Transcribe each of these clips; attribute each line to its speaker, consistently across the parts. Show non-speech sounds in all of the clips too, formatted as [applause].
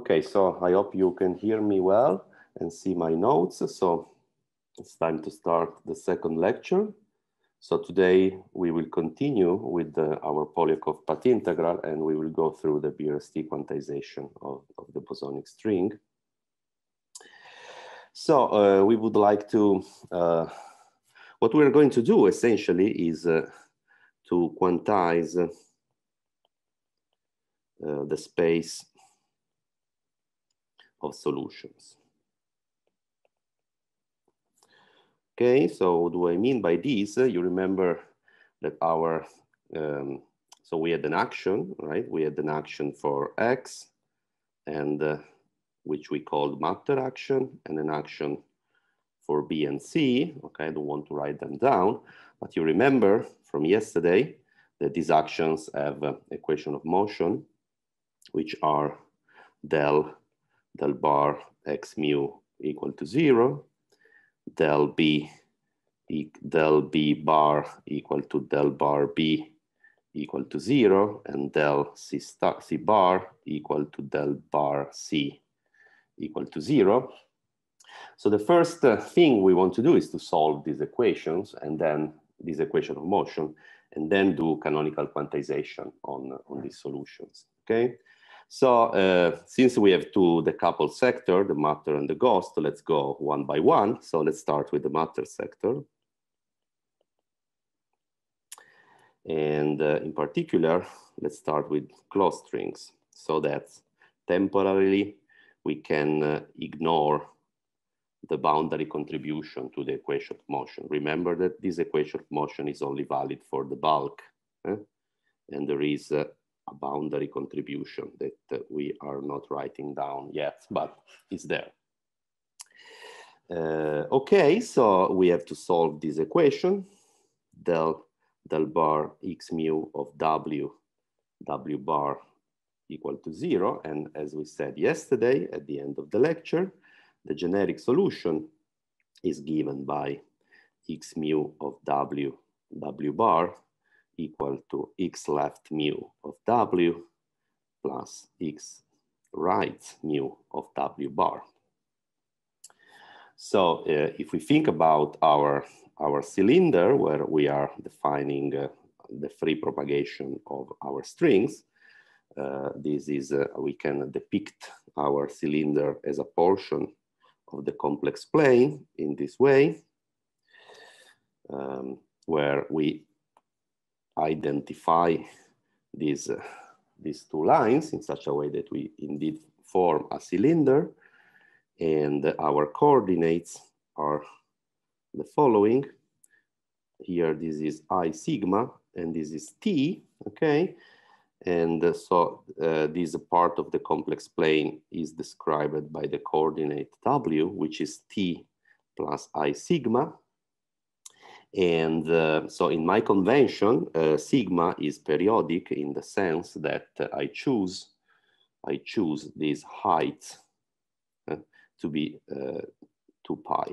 Speaker 1: Okay, so I hope you can hear me well and see my notes. So it's time to start the second lecture. So today we will continue with the, our Polyakov path integral and we will go through the BRST quantization of, of the bosonic string. So uh, we would like to, uh, what we're going to do essentially is uh, to quantize uh, the space of solutions. Okay, so what do I mean by this? Uh, you remember that our, um, so we had an action, right? We had an action for X and uh, which we called matter action and an action for B and C. Okay, I don't want to write them down, but you remember from yesterday that these actions have uh, equation of motion, which are del del bar x mu equal to zero, del b del b bar equal to del bar b equal to zero, and del c, star, c bar equal to del bar c equal to zero. So the first uh, thing we want to do is to solve these equations and then this equation of motion and then do canonical quantization on, on these solutions, okay? So uh, since we have two decoupled sector, the matter and the ghost, let's go one by one. So let's start with the matter sector. And uh, in particular, let's start with closed strings so that temporarily we can uh, ignore the boundary contribution to the equation of motion. Remember that this equation of motion is only valid for the bulk. Eh? And there is uh, a boundary contribution that we are not writing down yet, [laughs] but it's there. Uh, okay, so we have to solve this equation, del, del bar x mu of w, w bar equal to zero. And as we said yesterday at the end of the lecture, the generic solution is given by x mu of w, w bar equal to x left mu of w plus x right mu of w bar. So uh, if we think about our, our cylinder where we are defining uh, the free propagation of our strings, uh, this is, uh, we can depict our cylinder as a portion of the complex plane in this way, um, where we identify these, uh, these two lines in such a way that we indeed form a cylinder and our coordinates are the following. Here, this is I sigma and this is T, okay? And uh, so uh, this part of the complex plane is described by the coordinate W, which is T plus I sigma, and uh, so in my convention, uh, sigma is periodic in the sense that uh, I choose, I choose this height uh, to be uh, 2 pi.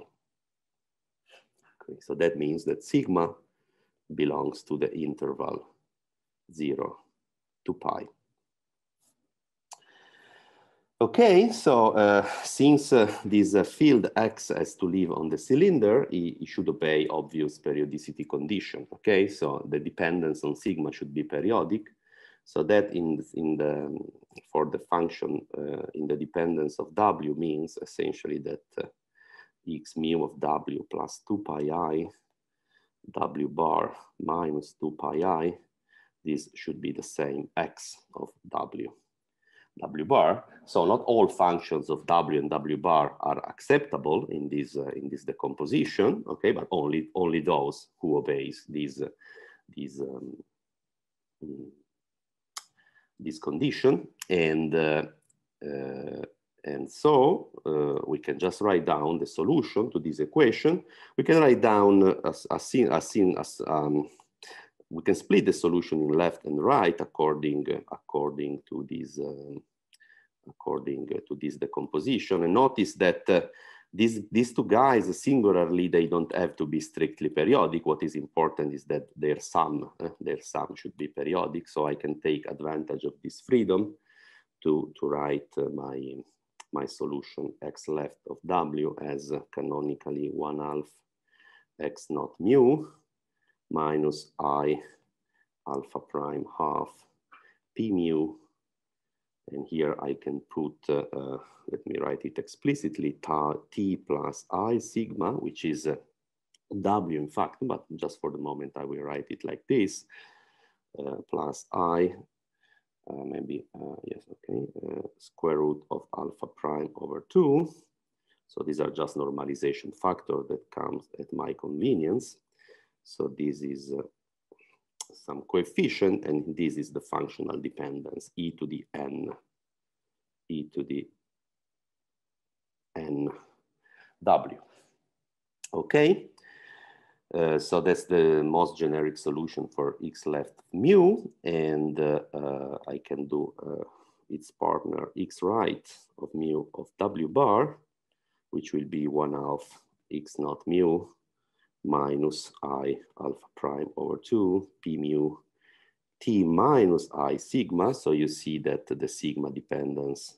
Speaker 1: Okay, so that means that sigma belongs to the interval 0 to pi. Okay, so uh, since uh, this uh, field X has to live on the cylinder, it, it, should obey obvious periodicity condition. Okay, so the dependence on sigma should be periodic. So that in, in the, for the function uh, in the dependence of W means essentially that uh, x mu of W plus 2 pi i W bar minus 2 pi i, this should be the same X of W. W bar. So not all functions of W and W bar are acceptable in this, uh, in this decomposition, okay, but only, only those who obeys these, uh, these, um, mm, this condition. And, uh, uh and so uh, we can just write down the solution to this equation. We can write down a, a, a, a, a, um, we can split the solution in left and right according according to this uh, according to this decomposition. And notice that uh, these, these two guys singularly, they don't have to be strictly periodic. What is important is that their sum, uh, their sum should be periodic. So I can take advantage of this freedom to, to write uh, my, my solution x left of w as canonically one half x not mu minus i alpha prime half p mu. And here I can put, uh, uh, let me write it explicitly, t plus i sigma, which is uh, w in fact, but just for the moment I will write it like this, uh, plus i, uh, maybe, yes, okay, square root of alpha prime over 2. So these are just normalization factor that comes at my convenience. So this is uh, some coefficient, and this is the functional dependence, e to the n, e to the n w. Okay, uh, so that's the most generic solution for x left mu, and uh, uh, I can do uh, its partner x right of mu of w bar, which will be one half x naught mu minus i alpha prime over 2 p mu t minus i sigma. So you see that the sigma dependence,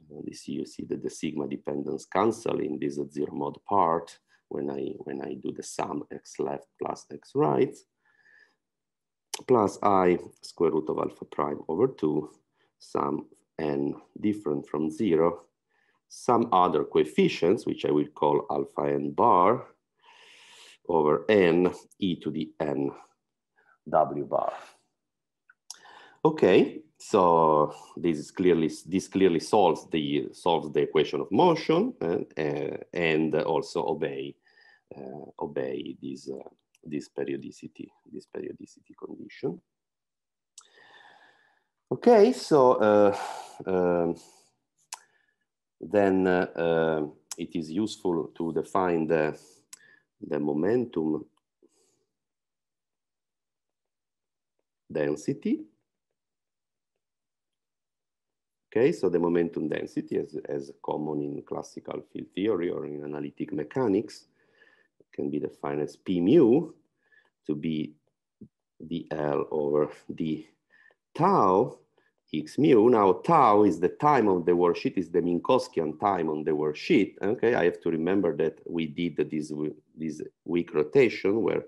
Speaker 1: uh, this you see that the sigma dependence cancel in this zero mod part when I, when I do the sum x left plus x right plus i square root of alpha prime over 2 sum n different from 0 some other coefficients which I will call alpha n bar over n e to the n w bar. Okay, so this is clearly this clearly solves the solves the equation of motion and, uh, and also obey uh, obey this uh, this periodicity this periodicity condition. Okay, so uh, um, then uh, uh, it is useful to define the the momentum density. Okay, so the momentum density is as common in classical field theory or in analytic mechanics can be defined as P mu to be dl over d tau x mu. Now tau is the time on the worksheet, is the Minkowskian time on the worksheet. Okay, I have to remember that we did this, this week rotation where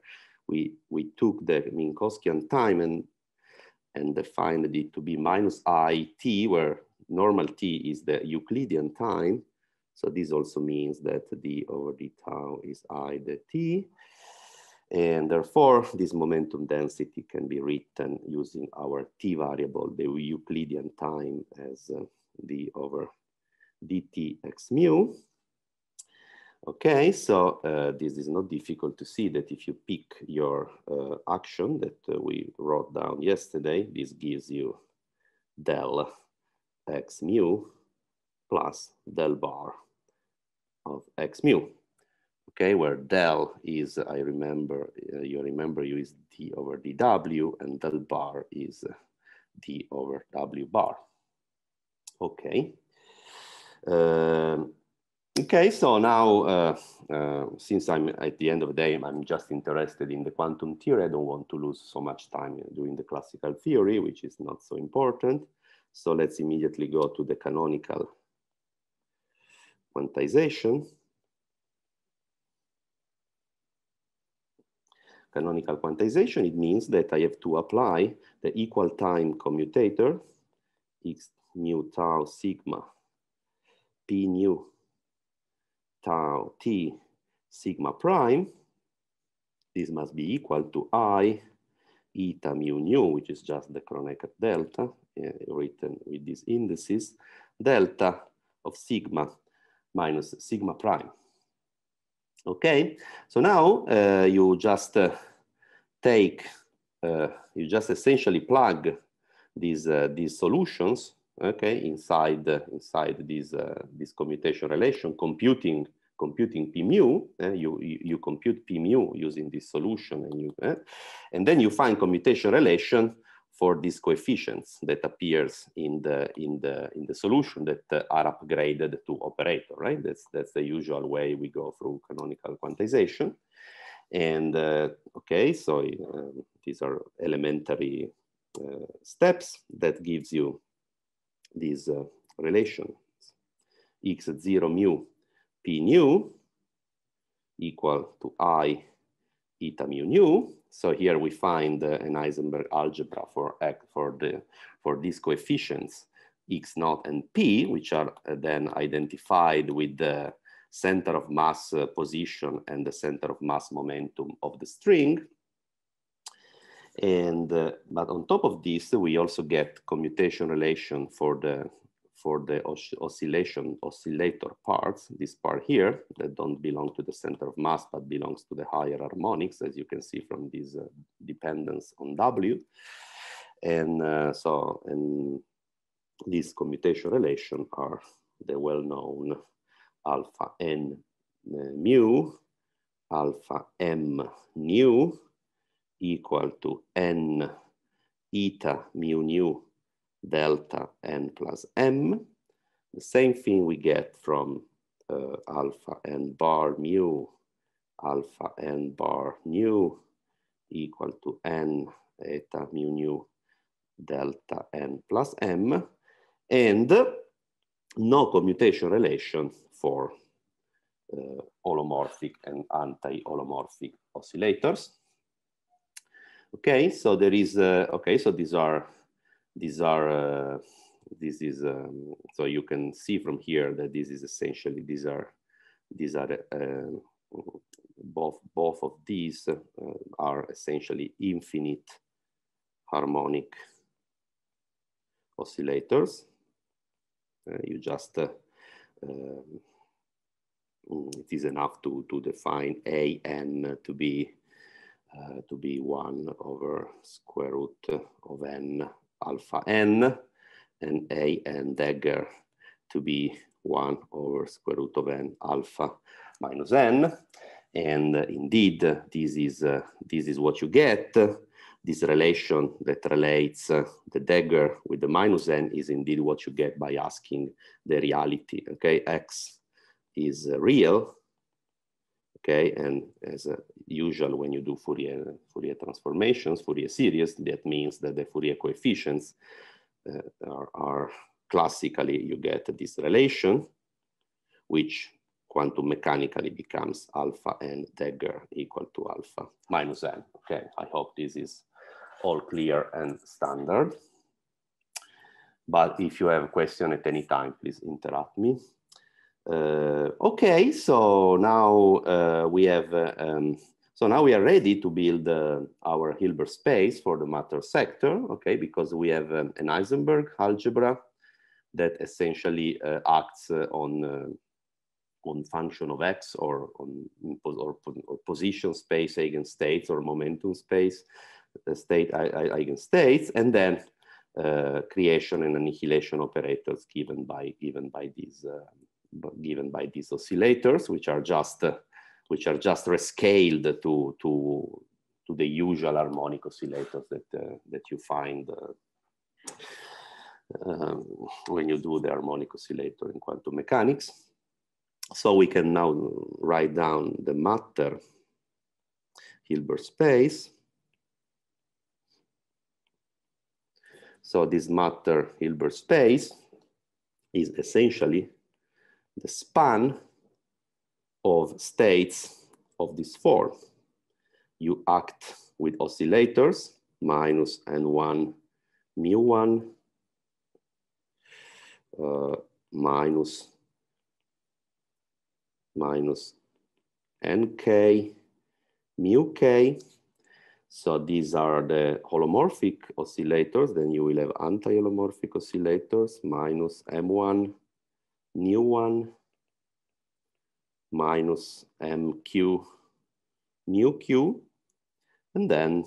Speaker 1: we, we took the Minkowskian time and, and defined it to be minus i t, where normal t is the Euclidean time. So this also means that d over d tau is i the t. And therefore, this momentum density can be written using our t variable, the Euclidean time as uh, d over dt x mu. Okay, so uh, this is not difficult to see that if you pick your uh, action that uh, we wrote down yesterday, this gives you del x mu plus del bar of x mu okay, where del is, I remember, uh, you remember you is d over dw and del bar is uh, d over w bar. Okay. Um, okay, so now, uh, uh, since I'm at the end of the day, I'm just interested in the quantum theory. I don't want to lose so much time doing the classical theory, which is not so important. So let's immediately go to the canonical quantization. canonical quantization, it means that I have to apply the equal time commutator, x mu tau sigma, p nu tau t sigma prime. This must be equal to i eta mu nu, which is just the Kronecker delta, uh, written with these indices, delta of sigma minus sigma prime. Okay, so now uh, you just uh, take, uh, you just essentially plug these uh, these solutions, okay, inside uh, inside this uh, this commutation relation, computing computing p mu. Eh, you, you compute p mu using this solution, and you eh, and then you find commutation relation for these coefficients that appears in the in the in the solution that uh, are upgraded to operator right that's that's the usual way we go through canonical quantization and uh, okay so um, these are elementary uh, steps that gives you these uh, relations: x0 mu p nu equal to i eta mu nu so here we find uh, an Heisenberg algebra for, for, the, for these coefficients, x naught and p, which are uh, then identified with the center of mass uh, position and the center of mass momentum of the string. And, uh, but on top of this, we also get commutation relation for the for the os oscillation oscillator parts, this part here that don't belong to the center of mass but belongs to the higher harmonics, as you can see from this uh, dependence on W. And uh, so, and these commutation relation are the well-known alpha n uh, mu, alpha m nu equal to n eta mu nu delta n plus m, the same thing we get from uh, alpha n bar mu, alpha n bar nu equal to n eta mu nu delta n plus m, and no commutation relation for uh, holomorphic and anti-holomorphic oscillators. Okay, so there is, uh, okay, so these are these are, uh, this is, um, so you can see from here that this is essentially, these are, these are uh, both, both of these uh, are essentially infinite harmonic oscillators. Uh, you just, uh, um, mm, it is enough to, to define a n to be uh, to be 1 over square root of n alpha n and a n dagger to be 1 over square root of n alpha minus n. And uh, indeed, uh, this is, uh, this is what you get. This relation that relates uh, the dagger with the minus n is indeed what you get by asking the reality. Okay, x is real okay? And as usual, when you do Fourier, Fourier transformations, Fourier series, that means that the Fourier coefficients uh, are, are, classically, you get this relation, which quantum mechanically becomes alpha and dagger equal to alpha minus n. Okay, I hope this is all clear and standard. But if you have a question at any time, please interrupt me. Uh, okay, so now uh, we have, uh, um, so now we are ready to build uh, our Hilbert space for the matter sector, okay, because we have um, an Heisenberg algebra that essentially acts on on function of x or on or, or position space eigenstates or momentum space state eigenstates and then uh, creation and annihilation operators given by given by these uh, given by these oscillators, which are just which are just rescaled to to to the usual harmonic oscillators that that you find. Um, when you do the harmonic oscillator in quantum mechanics. So we can now write down the matter Hilbert space. So this matter Hilbert space is essentially the span of states of this form. You act with oscillators, minus n1 mu 1, uh, minus, minus nk mu k. So these are the holomorphic oscillators. Then you will have anti-holomorphic oscillators minus m1 new one minus mq new q, and then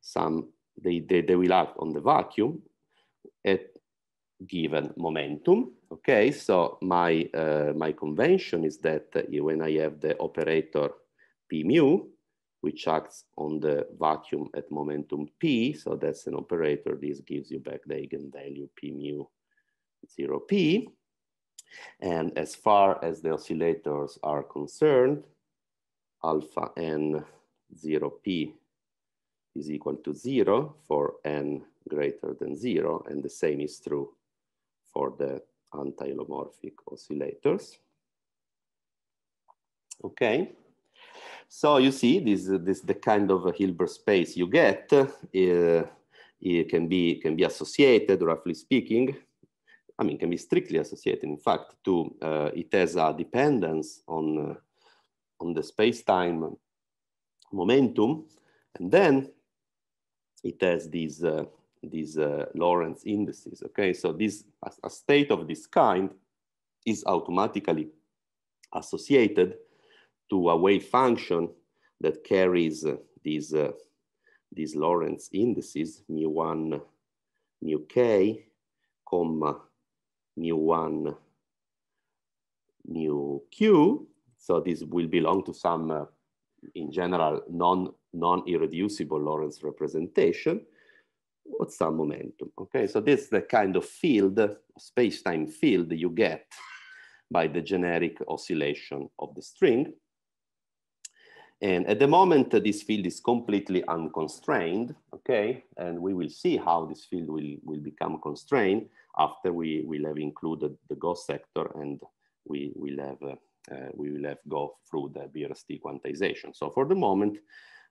Speaker 1: some, they, they, they will act on the vacuum at given momentum. Okay, so my, uh, my convention is that when I have the operator p mu, which acts on the vacuum at momentum p, so that's an operator, this gives you back the eigenvalue p mu 0p, and as far as the oscillators are concerned, alpha n 0p is equal to zero for n greater than zero. And the same is true for the anti-holomorphic oscillators. Okay. So you see, this is the kind of Hilbert space you get. Uh, it can be can be associated, roughly speaking, I mean, can be strictly associated, in fact, to uh, it has a dependence on, uh, on the space-time momentum. And then it has these, uh, these uh, Lorentz indices, okay? So this, a, a state of this kind is automatically associated to a wave function that carries uh, these, uh, these Lorentz indices, mu1, mu k, comma new one, new q. So this will belong to some, uh, in general, non, non-irreducible Lorentz representation with some momentum, okay? So this is the kind of field, space-time field you get by the generic oscillation of the string. And at the moment, uh, this field is completely unconstrained, okay? And we will see how this field will, will become constrained after we will have included the Go sector and we will have uh, uh, we will have go through the BRST quantization. So for the moment,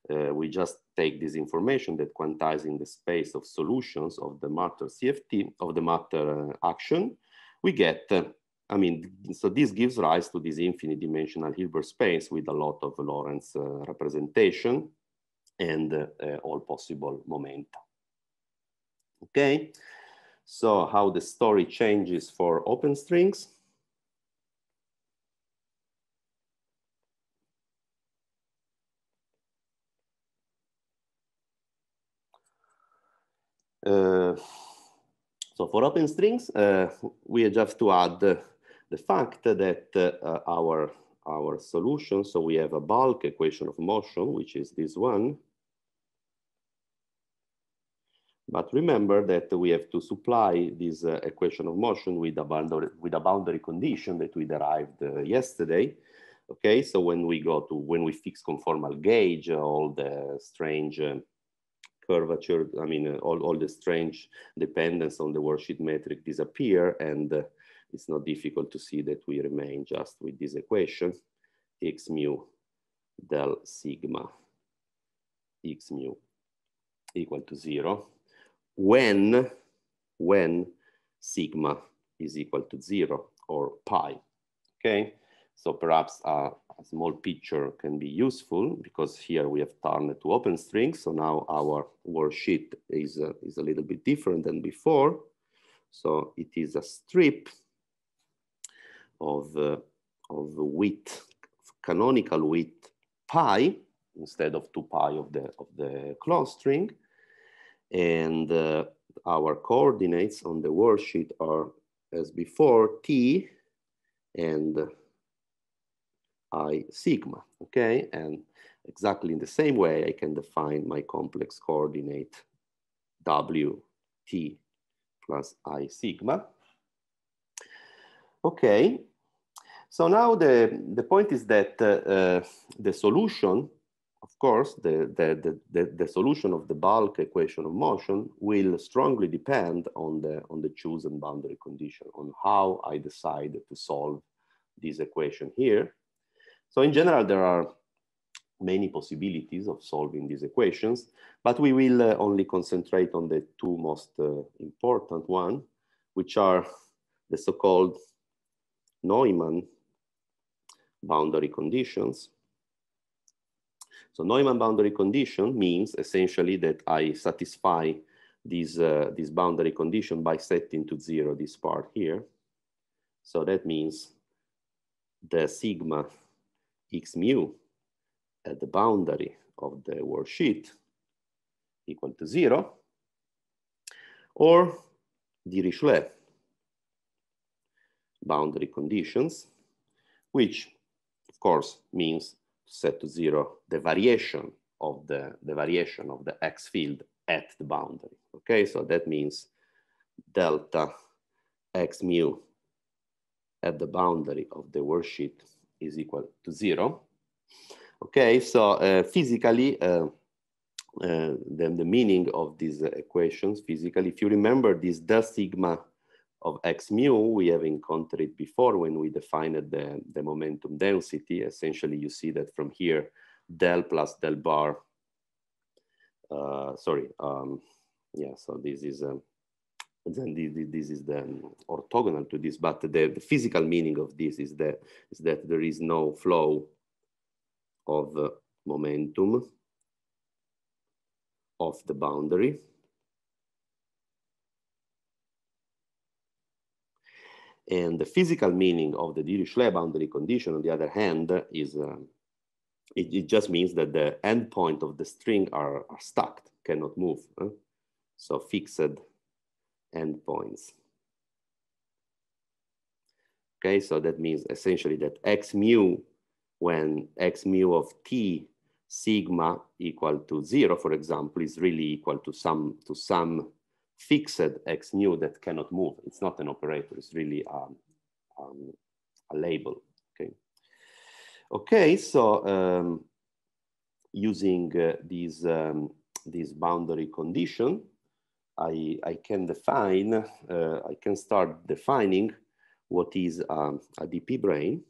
Speaker 1: uh, we just take this information that quantizing the space of solutions of the matter CFT, of the matter uh, action, we get, uh, I mean, so this gives rise to this infinite dimensional Hilbert space with a lot of Lorentz uh, representation and all possible momenta. Okay. So how the story changes for open strings. Uh, so for open strings, uh, we have to add uh, the fact that uh, our, our solution, so we have a bulk equation of motion, which is this one, but remember that we have to supply this uh, equation of motion with a, boundary, with a boundary condition that we derived uh, yesterday. Okay, so when we go to, when we fix conformal gauge, uh, all the strange uh, curvature, I mean, uh, all, all the strange dependence on the worksheet metric disappear and uh, it's not difficult to see that we remain just with this equation, x mu del sigma x mu equal to zero when, when sigma is equal to zero or pi, okay? So perhaps a small picture can be useful because here we have turned to open string. So now our worksheet is, uh, is a little bit different than before. So it is a strip of, uh, of width, canonical width pi instead of two pi of the, of the closed string. And uh, our coordinates on the worksheet are, as before, t and i sigma, okay? And exactly in the same way, I can define my complex coordinate w t plus i sigma. Okay, so now the, the point is that uh, uh, the solution of course, the, the, the, the, solution of the bulk equation of motion will strongly depend on the, on the chosen boundary condition, on how I decide to solve this equation here. So in general, there are many possibilities of solving these equations, but we will uh, only concentrate on the two most uh, important ones, which are the so-called Neumann boundary conditions so Neumann boundary condition means essentially that I satisfy this, uh, this boundary condition by setting to zero this part here. So that means the sigma x mu at the boundary of the worksheet equal to zero, or Dirichlet boundary conditions, which of course means set to zero the variation of the, the variation of the x field at the boundary. Okay, so that means delta x mu at the boundary of the worksheet is equal to zero. Okay, so uh, physically, uh, uh, then the meaning of these equations physically, if you remember this del sigma of x mu, we have encountered it before when we defined the, the momentum density. Essentially, you see that from here, del plus del bar, uh, sorry, um, yeah, so this is, um, then this is the um, orthogonal to this, but the, the physical meaning of this is that, is that there is no flow of uh, momentum of the boundary And the physical meaning of the Dirichlet boundary condition, on the other hand, is uh, it, it, just means that the endpoint of the string are, are stuck, cannot move. Huh? So fixed endpoints. Okay, so that means essentially that x mu, when x mu of t sigma equal to zero, for example, is really equal to some to some fixed X new that cannot move. It's not an operator, it's really um, um a label, okay? Okay, so um, using uh, these, um, this boundary condition, I, I can define, uh, I can start defining what is um, a DP brain.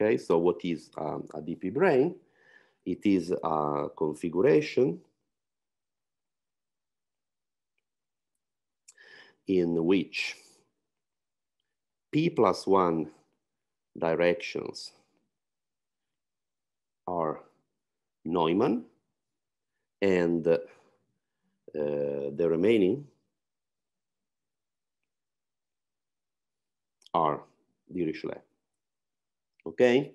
Speaker 1: Okay, so what is um, a DP brain? It is a configuration in which p plus one directions are Neumann and uh, the remaining are Dirichlet. Okay,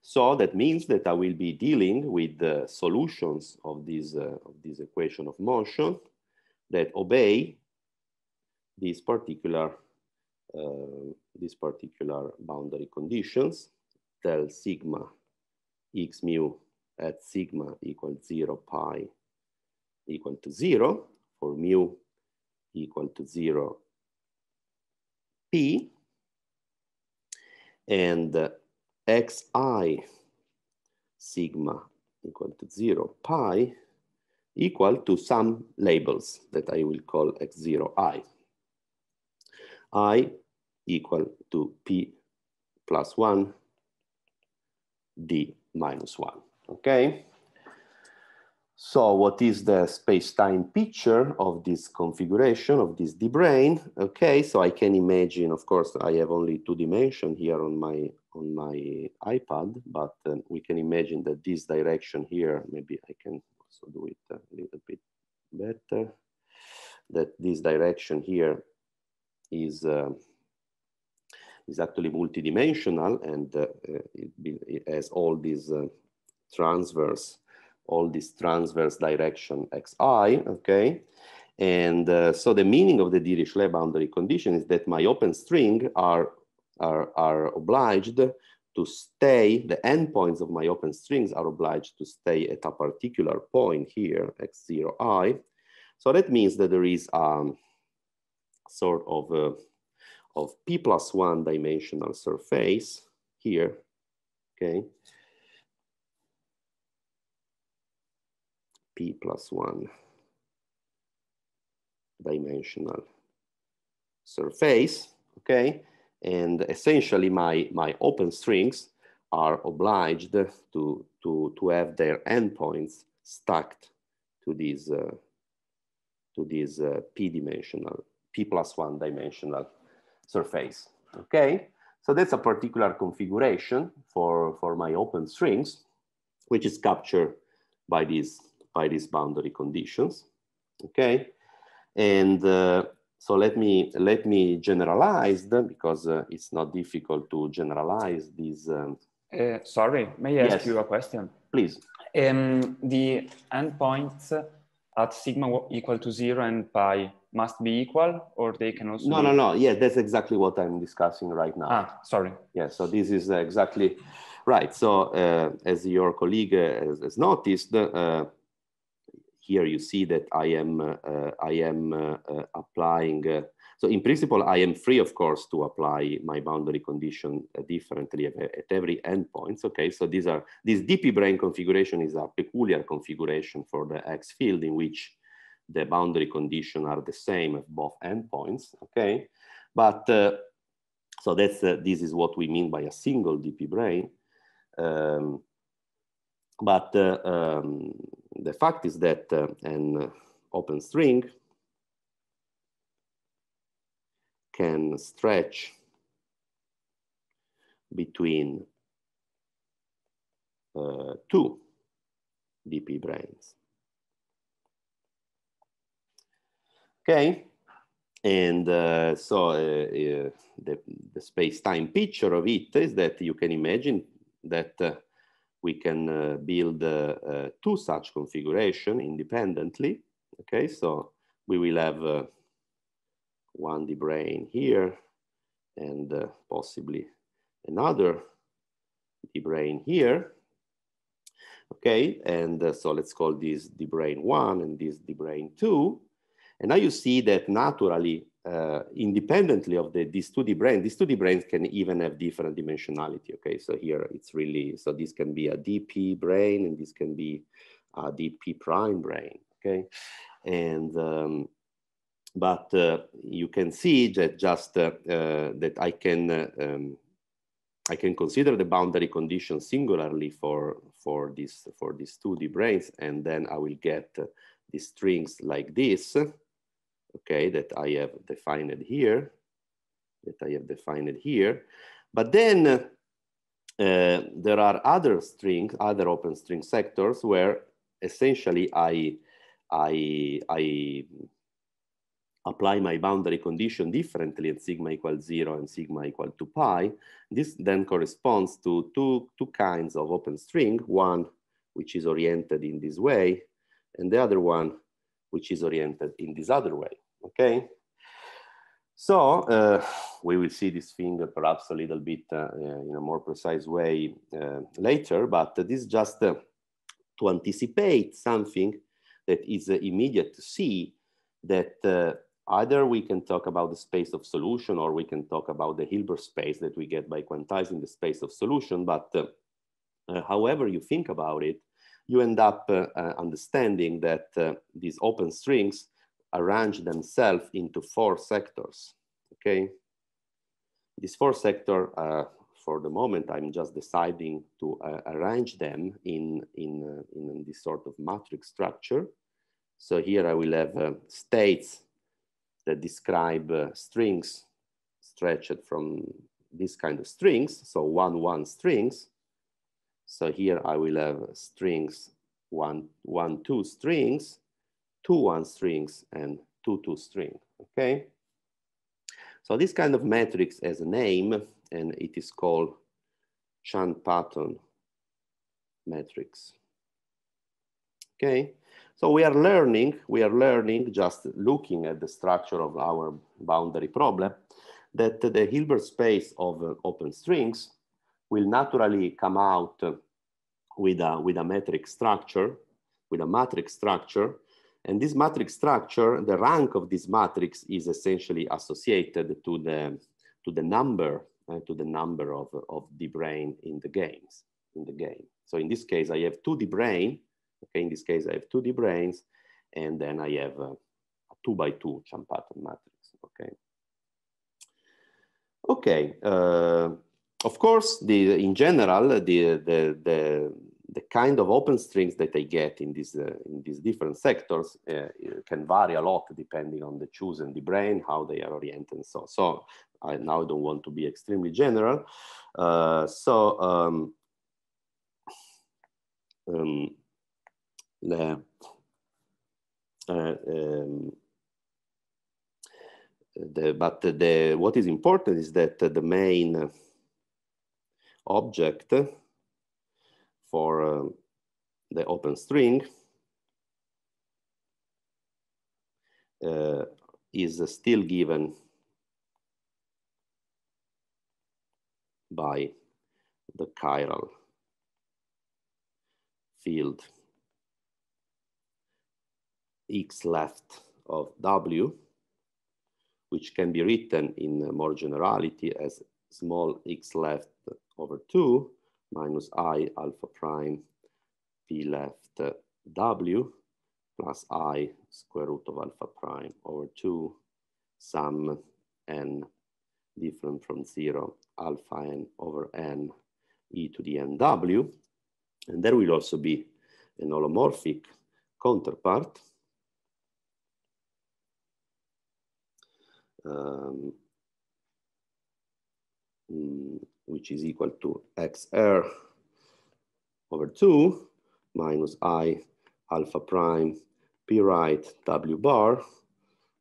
Speaker 1: so that means that I will be dealing with the solutions of this, uh, of this equation of motion that obey these particular uh, these particular boundary conditions tell sigma x mu at sigma equal 0 pi equal to 0 for mu equal to 0 p and uh, xi sigma equal to 0 pi equal to some labels that I will call x0i i equal to p plus 1 d minus 1, okay? So what is the space-time picture of this configuration of this D brain? Okay, so I can imagine, of course, I have only two dimension here on my on my iPad, but um, we can imagine that this direction here, maybe I can also do it a little bit better, that this direction here is uh, is actually multidimensional and uh, it, be, it, has all these uh, transverse, all these transverse direction xi, okay? And uh, so the meaning of the Dirichlet boundary condition is that my open string are, are, are obliged to stay, the endpoints of my open strings are obliged to stay at a particular point here, x0i. So that means that there is um, sort of, a, uh, of p plus one dimensional surface here, okay? P plus one dimensional surface, okay? And essentially my, my open strings are obliged to, to, to have their endpoints stacked to these, uh, to these uh, p-dimensional p plus one dimensional surface. Okay, so that's a particular configuration for, for my open strings, which is captured by these, by these boundary conditions. Okay, and uh, so let me, let me generalize them because uh, it's not difficult to generalize these. Um...
Speaker 2: Uh, sorry, may I yes. ask you a question? Please. Um, the endpoints at sigma equal to zero and pi must be equal or they can also no no no yeah
Speaker 1: that's exactly what i'm discussing right now ah sorry yeah so this is exactly right so uh, as your colleague uh, has, has noticed uh, here you see that i am uh, uh i am uh, applying so in principle, I am free, of course, to apply my boundary condition uh, differently at, every endpoint. Okay, so these are this DP brain configuration is a peculiar configuration for the X field in which the boundary condition are the same at both endpoints. Okay, but uh, so that's uh, this is what we mean by a single DP brain. Um, but uh, um, the fact is that uh, an open string can stretch between uh, two DP brains. Okay, and uh, so uh, uh, the, the space-time picture of it is that you can imagine that uh, we can uh, build two such configuration independently. Okay, so we will have one the brain here and uh, possibly another the brain here. Okay, and uh, so let's call this the brain one and this the brain two. And now you see that naturally, uh, independently of the, these two D brain, these two D brains can even have different dimensionality. Okay, so here it's really, so this can be a DP brain and this can be a DP prime brain. Okay, and um, but uh, you can see that just uh, uh, that I can um, I can consider the boundary condition singularly for for this for these two d brains, and then I will get these strings like this, okay, that I have defined here, that I have defined here. But then uh, there are other strings, other open string sectors where essentially I, I, I apply my boundary condition differently at sigma equals zero and sigma equal to pi, this then corresponds to two, two kinds of open string, one which is oriented in this way, and the other one which is oriented in this other way, okay? So uh, we will see this thing perhaps a little bit uh, uh, in a more precise way uh, later, but this just uh, to anticipate something that is uh, immediate to see that Either we can talk about the space of solution or we can talk about the Hilbert space that we get by quantizing the space of solution. But uh, uh however you think about it, you end up uh, uh, understanding that these open strings arrange themselves into four sectors, okay? These four sectors for the moment, I'm just deciding to uh, arrange them in, in, uh, in this sort of matrix structure. So here I will have uh, states that describe uh, strings stretched from this kind of strings, so one, one strings. So here I will have strings, one, one, two strings, two, one strings, and two, two string, okay? So this kind of matrix has a name, and it is called Chan pattern matrix, okay? So we are learning, we are learning just looking at the structure of our boundary problem that the Hilbert space of uh, open strings will naturally come out uh, with a, with a metric structure, with a matrix structure. And this matrix structure, the rank of this matrix is essentially associated to the, to the number, uh, to the number of, of the brain in the games, in the game. So in this case, I have two the brain Okay, in this case, I have 2D brains, and then I have a, a two by two jump pattern matrix, okay? Okay, uh, of course, the, in general, the, the, the, the, kind of open strings that I get in, this, uh, in these different sectors uh, can vary a lot depending on the chosen, the brain, how they are oriented and so. So I now don't want to be extremely general. Uh, so um, um, la, uh, um, the, but the, what is important is that the main object for uh, the open string uh, is still given by the chiral field x left of w, which can be written in more generality as small x left over 2 minus i alpha prime p left w plus i square root of alpha prime over 2 sum n different from 0 alpha n over n e to the nw. And there will also be an holomorphic counterpart um, mm, which is equal to xr over 2 minus i alpha prime p right w bar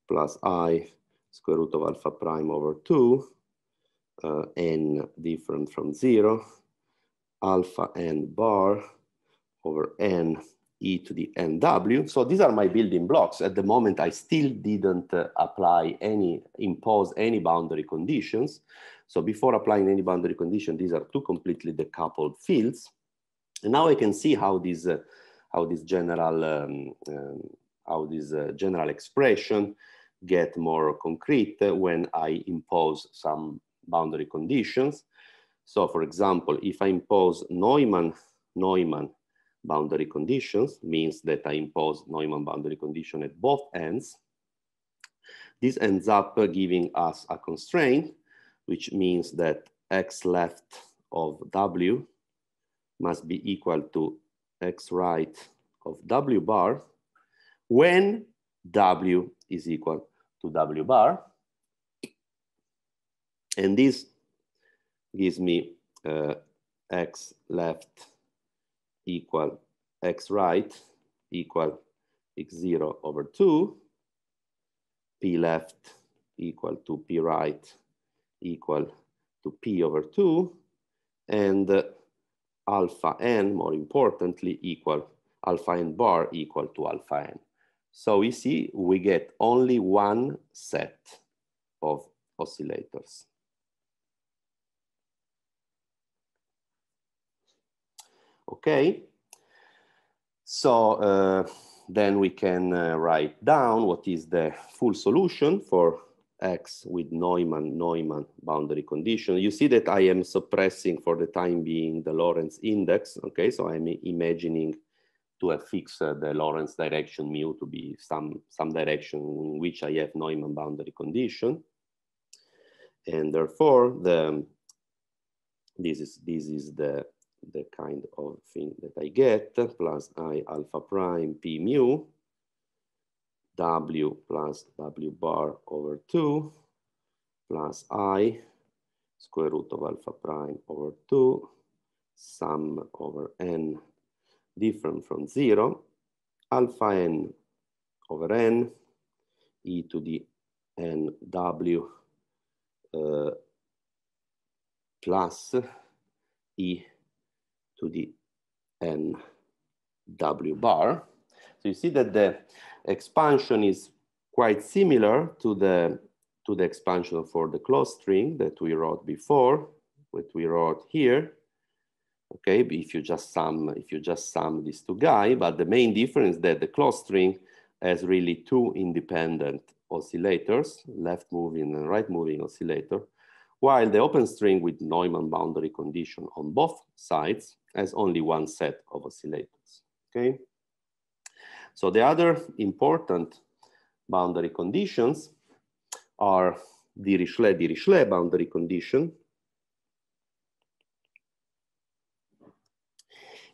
Speaker 1: plus i square root of alpha prime over 2 uh, n different from 0 alpha n bar over n e to the nw. So these are my building blocks. At the moment, I still didn't uh, apply any, impose any boundary conditions. So before applying any boundary condition, these are two completely decoupled fields. And now I can see how this, uh, how this general, um, um, how this uh, general expression get more concrete uh, when I impose some boundary conditions. So for example, if I impose Neumann, Neumann boundary conditions, means that I impose Neumann boundary condition at both ends. This ends up giving us a constraint, which means that x left of w must be equal to x right of w bar when w is equal to w bar. And this gives me uh, x left equal x right equal x0 over 2, p left equal to p right equal to p over 2, and uh, alpha n, more importantly, equal alpha n bar equal to alpha n. So we see we get only one set of oscillators. Okay. So uh, then we can uh, write down what is the full solution for X with Neumann, Neumann boundary condition. You see that I am suppressing for the time being the Lorentz index. Okay, so I'm imagining to affix uh, the Lorentz direction mu to be some, some direction in which I have Neumann boundary condition. And therefore, the, this, is, this is the the kind of thing that I get, plus I alpha prime P mu, W plus W bar over 2, plus I square root of alpha prime over 2, sum over n different from 0, alpha n over n, e to the n w uh, plus e to the n w bar. So you see that the expansion is quite similar to the, to the expansion for the closed string that we wrote before, what we wrote here. Okay, if you just sum, if you just sum these two guys, but the main difference that the closed string has really two independent oscillators, left moving and right moving oscillator, while the open string with Neumann boundary condition on both sides as only one set of oscillators, okay? So the other important boundary conditions are Dirichlet-Dirichlet boundary condition.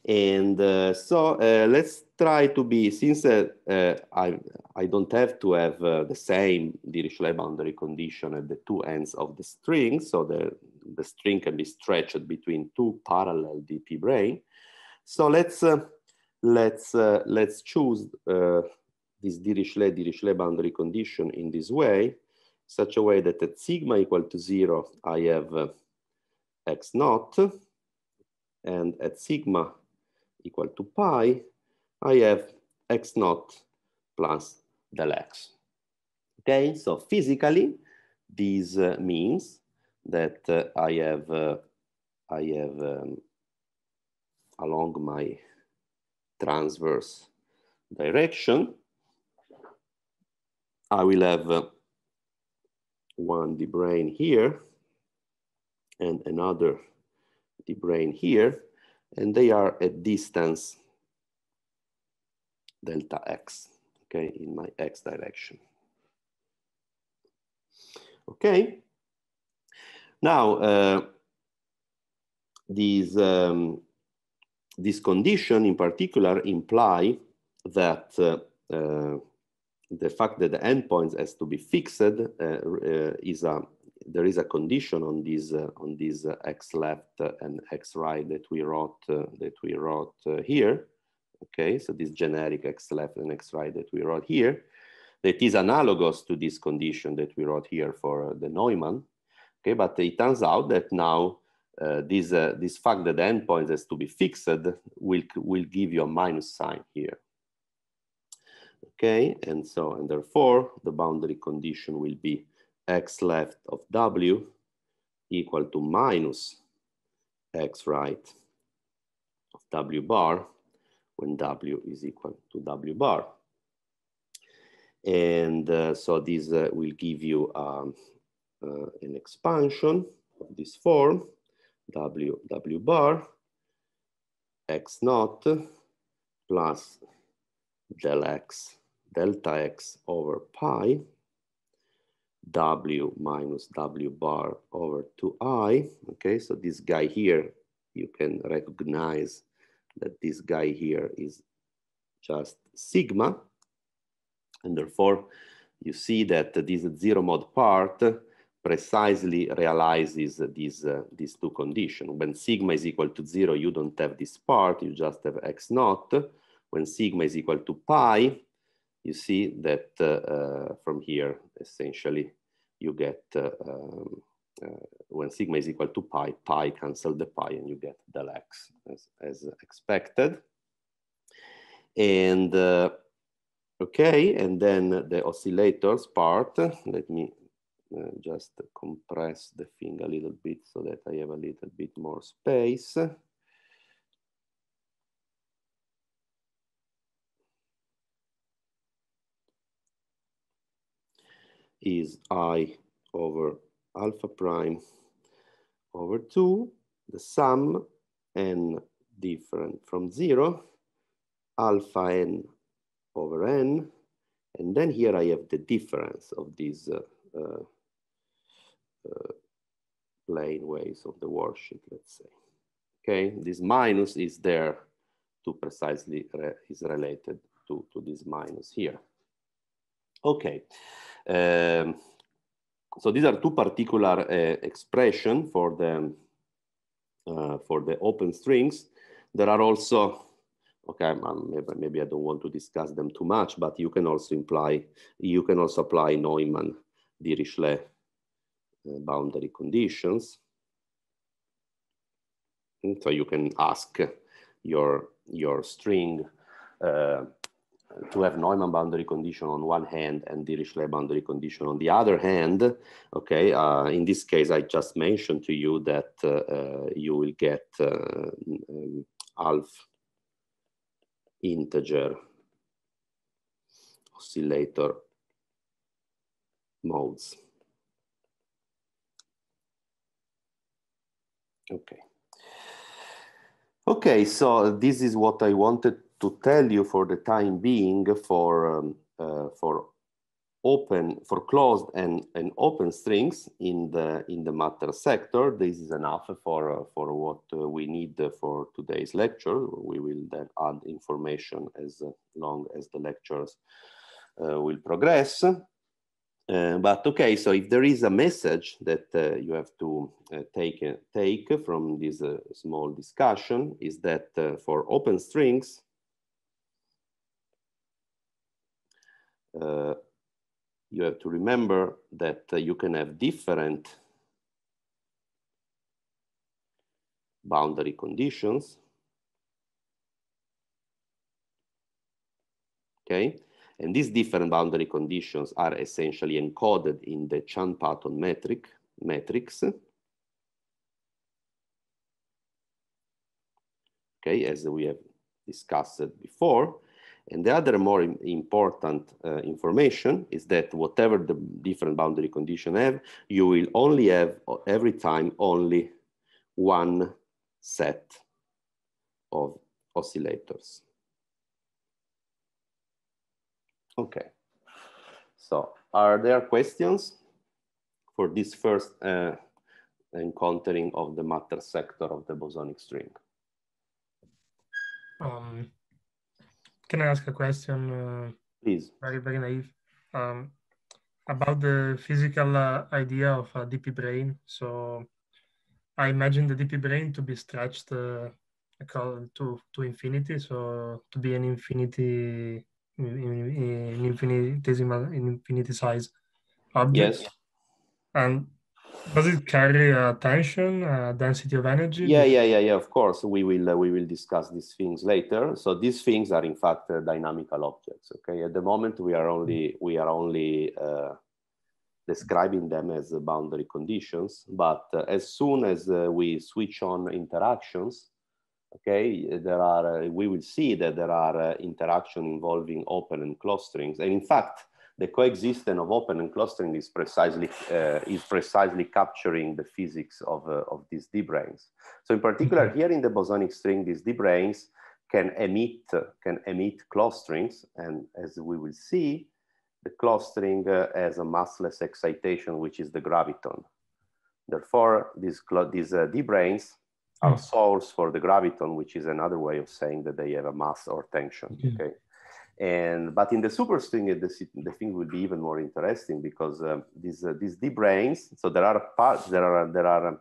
Speaker 1: And uh, so uh, let's try to be, since uh, uh I, I don't have to have uh, the same Dirichlet boundary condition at the two ends of the string, so the, the string can be stretched between two parallel DP brain. So let's uh, let's uh, let's choose uh, this Dirichlet Dirichlet boundary condition in this way, such a way that at sigma equal to zero, I have uh, x naught, and at sigma equal to pi, I have x naught plus del x. Okay, so physically, this uh, means that uh, I have uh, I have um, along my transverse direction. I will have uh, one debrain here and another debrain here, and they are at distance delta x, okay, in my x direction. Okay, now, uh, these, um, this condition in particular imply that uh, uh, the fact that the endpoints has to be fixed is a there is a condition on this uh, on this uh, x left and x right that we wrote uh, that we wrote here. Okay, so this generic x left and x right that we wrote here, that is analogous to this condition that we wrote here for the Neumann. Okay, but it turns out that now uh, this, uh, this fact that the endpoint has to be fixed will, will give you a minus sign here. Okay, and so, and therefore the boundary condition will be x left of w equal to minus x right of w bar when w is equal to w bar. And uh, so this uh, will give you um, uh, an expansion of this form, W, W bar, x naught plus del x, delta x over pi, W minus W bar over 2i. Okay, so this guy here, you can recognize that this guy here is just sigma. And therefore, you see that this zero mod part precisely realizes these, uh, these two conditions. When sigma is equal to zero, you don't have this part, you just have x naught. When sigma is equal to pi, you see that uh, uh from here, essentially, you get, uh, um, uh, when sigma is equal to pi, pi cancel the pi and you get del x as, as expected. And okay, and then the oscillators part, let me Eh, just compress the thing a little bit so that I have a little bit more space. Is i over alpha prime over 2, the sum n different from 0, alpha n over n, and then here I have the difference of these uh, uh, plane waves of the worksheet, let's say. Okay, this minus is there to precisely re is related to, to this minus here. Okay, um, so these are two particular uh, expression for the uh, for the open strings. There are also okay maybe, maybe I don't want to discuss them too much, but you can also imply you can also apply Neumann Dirichlet uh, boundary conditions. And mm, so you can ask your, your string uh, to have Neumann boundary condition on one hand and Dirichlet boundary condition on the other hand. Okay, uh, in this case, I just mentioned to you that uh, uh you will get uh, um, half integer oscillator modes. Okay. Okay, so this is what I wanted to tell you for the time being for, um, uh, for open, for closed and, and open strings in the, in the matter sector. This is enough for, uh, for what uh, we need for today's lecture. We will then add information as long as the lectures uh, will progress. Uh, but okay, so if there is a message that uh, you have to uh, take, uh, take from this uh, small discussion is that for open strings, you have to remember that you can have different boundary conditions. Okay, and these different boundary conditions are essentially encoded in the Chan pattern metric, matrix. Okay, as we have discussed before. And the other more important uh, information is that whatever the different boundary condition have, you will only have uh, every time only one set of oscillators. Okay. So are there
Speaker 2: questions
Speaker 1: for this first uh, encountering of the matter sector of the bosonic string?
Speaker 2: Um, can I ask a question? Uh, Please. Very, very naive. Um, about the physical uh, idea of a DP brain. So I imagine the DP brain to be stretched uh, to, to infinity. So to be an infinity in infinitesimal in size object. Yes. And does it carry a uh, tension, a uh, density of energy? Yeah, yeah, yeah,
Speaker 1: yeah. Of course, we will uh, we will discuss these things later. So these things are in fact uh, dynamical objects. Okay, at the moment we are only we are only uh, describing them as boundary conditions. But uh, as soon as we switch on interactions, Okay, there are, uh, we will see that there are uh, interaction involving open and closed strings. And in fact, the coexistence of open and closed strings is precisely, uh, is precisely capturing the physics of, uh, of these deep brains. So in particular, mm-hmm. here in the bosonic string, these deep brains can emit, can emit closed strings. And as we will see, the closed string uh, has a massless excitation, which is the graviton. Therefore, these, these uh, deep brains our hmm. source for the graviton, which is another way of saying that they have a mass or tension. Okay. Hmm. okay? And but in the superstring, the, the thing will be even more interesting because um, these uh, these deep brains. So there are parts, there are there are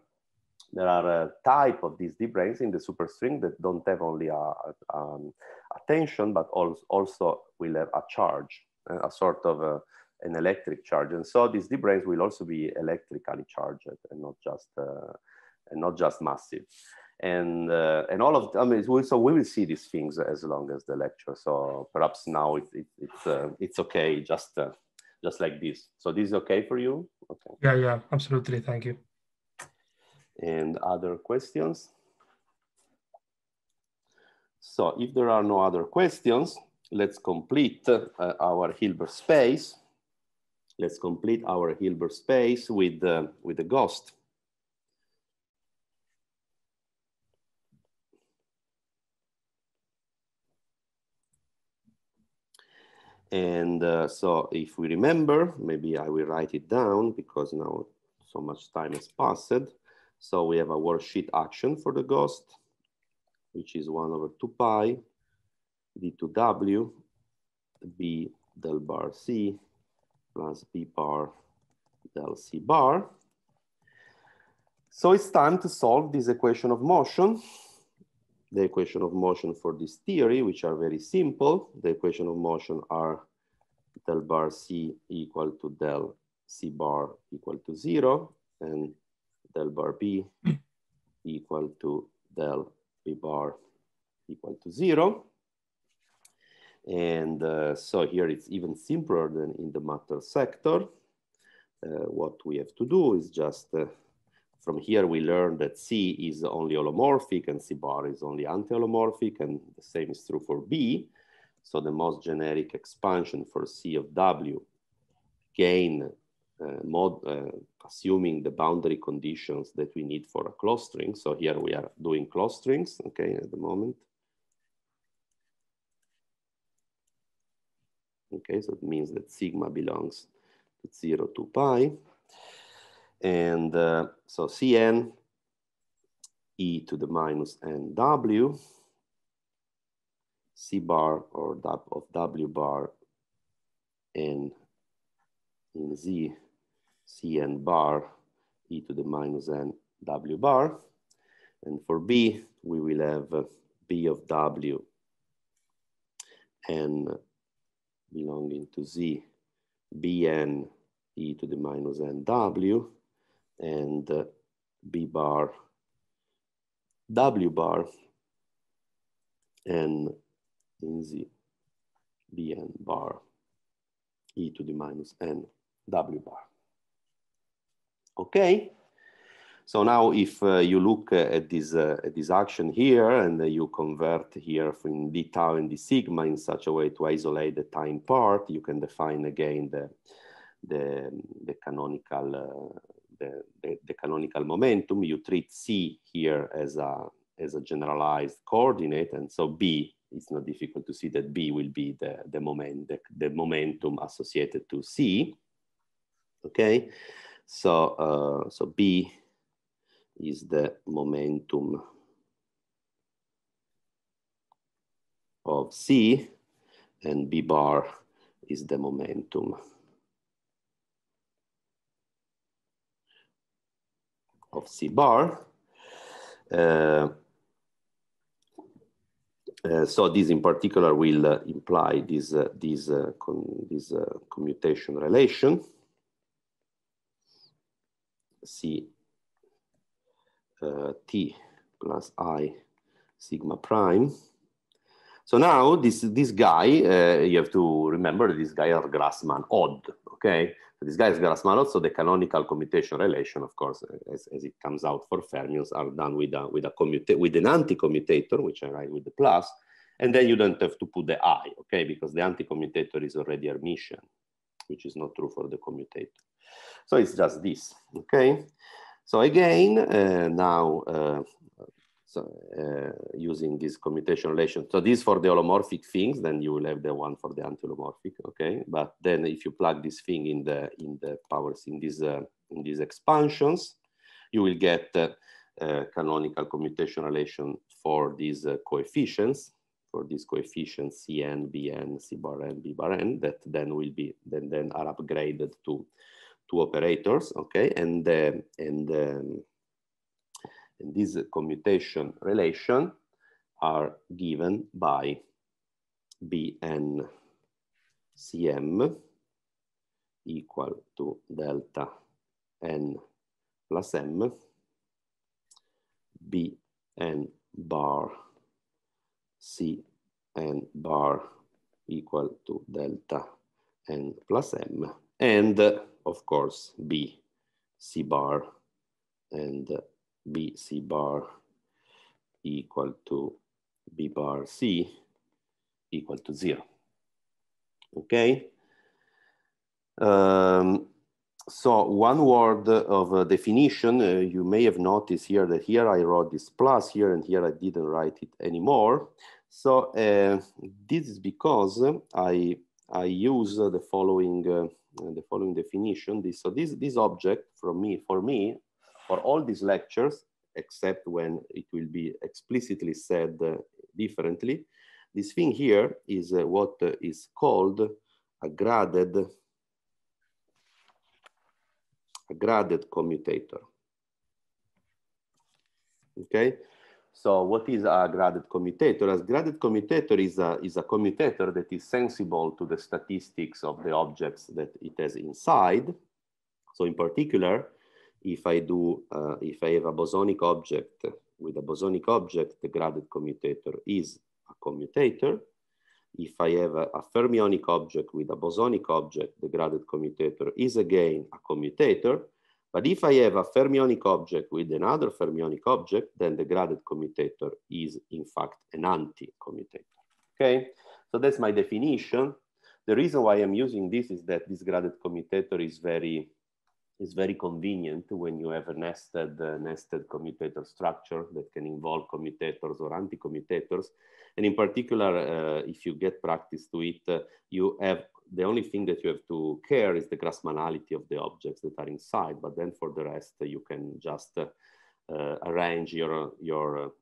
Speaker 1: there are a type of these deep brains in the superstring that don't have only a, a, um, a tension, but also also will have a charge, eh, a sort of a, uh, an electric charge. And so these deep brains will also be electrically charged and not just. Uh, and not just massive. And uh, and all of I mean, so we will see these things as long as the lecture. So perhaps now it, it, it's uh, it's okay, just uh, just like this. So this is okay for you? Okay.
Speaker 2: Yeah, yeah, absolutely. Thank you.
Speaker 1: And other questions? So if there are no other questions, let's complete uh, our Hilbert space. Let's complete our Hilbert space with, uh, with the ghost. And uh, so if we remember, maybe I will write it down because now so much time has passed. So we have a worksheet action for the ghost, which is one over two pi, d2w, b del bar c plus b bar del c bar. So it's time to solve this equation of motion the equation of motion for this theory, which are very simple. The equation of motion are del bar C equal to del C bar equal to zero and del bar B [clears throat] equal to del B bar equal to zero. And uh, so here it's even simpler than in the matter sector. Uh, what we have to do is just uh, from here, we learn that C is only holomorphic and C bar is only anti-holomorphic, and the same is true for B. So the most generic expansion for C of W, gain, uh, mod, uh, assuming the boundary conditions that we need for a clustering. So here we are doing strings, okay, at the moment. Okay, so it means that sigma belongs to 0 to pi. And uh, so Cn e to the minus nw, C bar or of W bar n in Z, Cn bar e to the minus n W bar. And for B, we will have uh, B of W n belonging to Z, Bn e to the minus nw and uh, B bar, W bar, and in Z, Bn bar, e to the minus n, W bar. Okay. So now if uh, you look uh, at this, uh, at this action here and uh, you convert here from d tau and d sigma in such a way to isolate the time part, you can define again the, the, the canonical uh, the, the, the canonical momentum. You treat C here as a, as a generalized coordinate. And so B, it's not difficult to see that B will be the, the, moment, the, the momentum associated to C. Okay, so, uh, so B is the momentum of C and B bar is the momentum of C bar. Uh, uh, so this in particular will uh, imply this, uh, this, uh, this uh, commutation relation. C T plus I sigma prime. So now this, this guy, you have to remember this guy are Grassmann odd, okay? these guys Grassmann also the canonical commutation relation, of course, as, as it comes out for fermions, are done with a with a commutator with an anti-commutator, which I write with the plus, and then you don't have to put the i, okay, because the anti-commutator is already Hermitian, which is not true for the commutator. So it's just this, okay. So again, uh, now uh, uh, using this commutation relation. So this for the holomorphic things, then you will have the one for the anti-holomorphic, okay? But then if you plug this thing in the in the powers in these uh, in these expansions, you will get uh, canonical commutation relation for these coefficients, for these coefficients Cn, Bn, C bar n, B bar n, that then will be then then are upgraded to two operators, okay? And uh, and um, and these commutation relation are given by BNCM equal to delta n plus m, Bn bar C n bar equal to delta n plus m, and uh, of course B C bar and uh, BC bar equal to B bar C equal to zero. Okay. Um, so one word of uh, definition, uh, you may have noticed here that here I wrote this plus here and here I didn't write it anymore. So uh, this is because I, I use the following, uh, the following definition. This, so this, this object from me, for me for all these lectures, except when it will be explicitly said uh, differently, this thing here is uh, what is called a graded, a graded commutator. Okay, so what is a graded commutator? A graded commutator is a, is a commutator that is sensible to the statistics of the objects that it has inside. So in particular, if I do, uh, if I have a bosonic object with a bosonic object, the graded commutator is a commutator. If I have a, a fermionic object with a bosonic object, the graded commutator is again a commutator. But if I have a fermionic object with another fermionic object, then the graded commutator is in fact an anti-commutator, okay? So that's my definition. The reason why I'm using this is that this graded commutator is very is very convenient when you have a nested, uh, nested commutator structure that can involve commutators or anti-commutators. And in particular, uh, if you get practice to it, uh, you have the only thing that you have to care is the Grassmannality of the objects that are inside. But then for the rest, uh, you can just uh, uh, arrange your, your,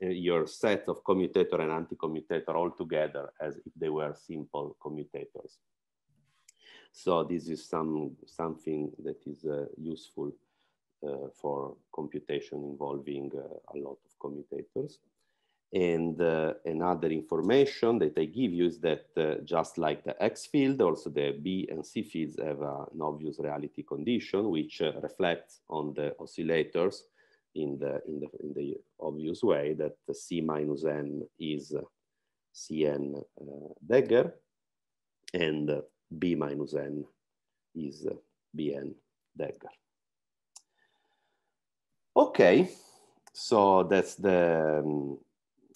Speaker 1: your set of commutator and anti-commutator all together as if they were simple commutators. So this is some something that is uh, useful uh, for computation involving uh, a lot of commutators. And uh, another information that I give you is that uh, just like the X field, also the B and C fields have an obvious reality condition, which reflects on the oscillators in the, in the, in the obvious way that C minus N is CN uh, dagger. And uh, b minus n is uh, bn dagger. Okay, so that's the, um,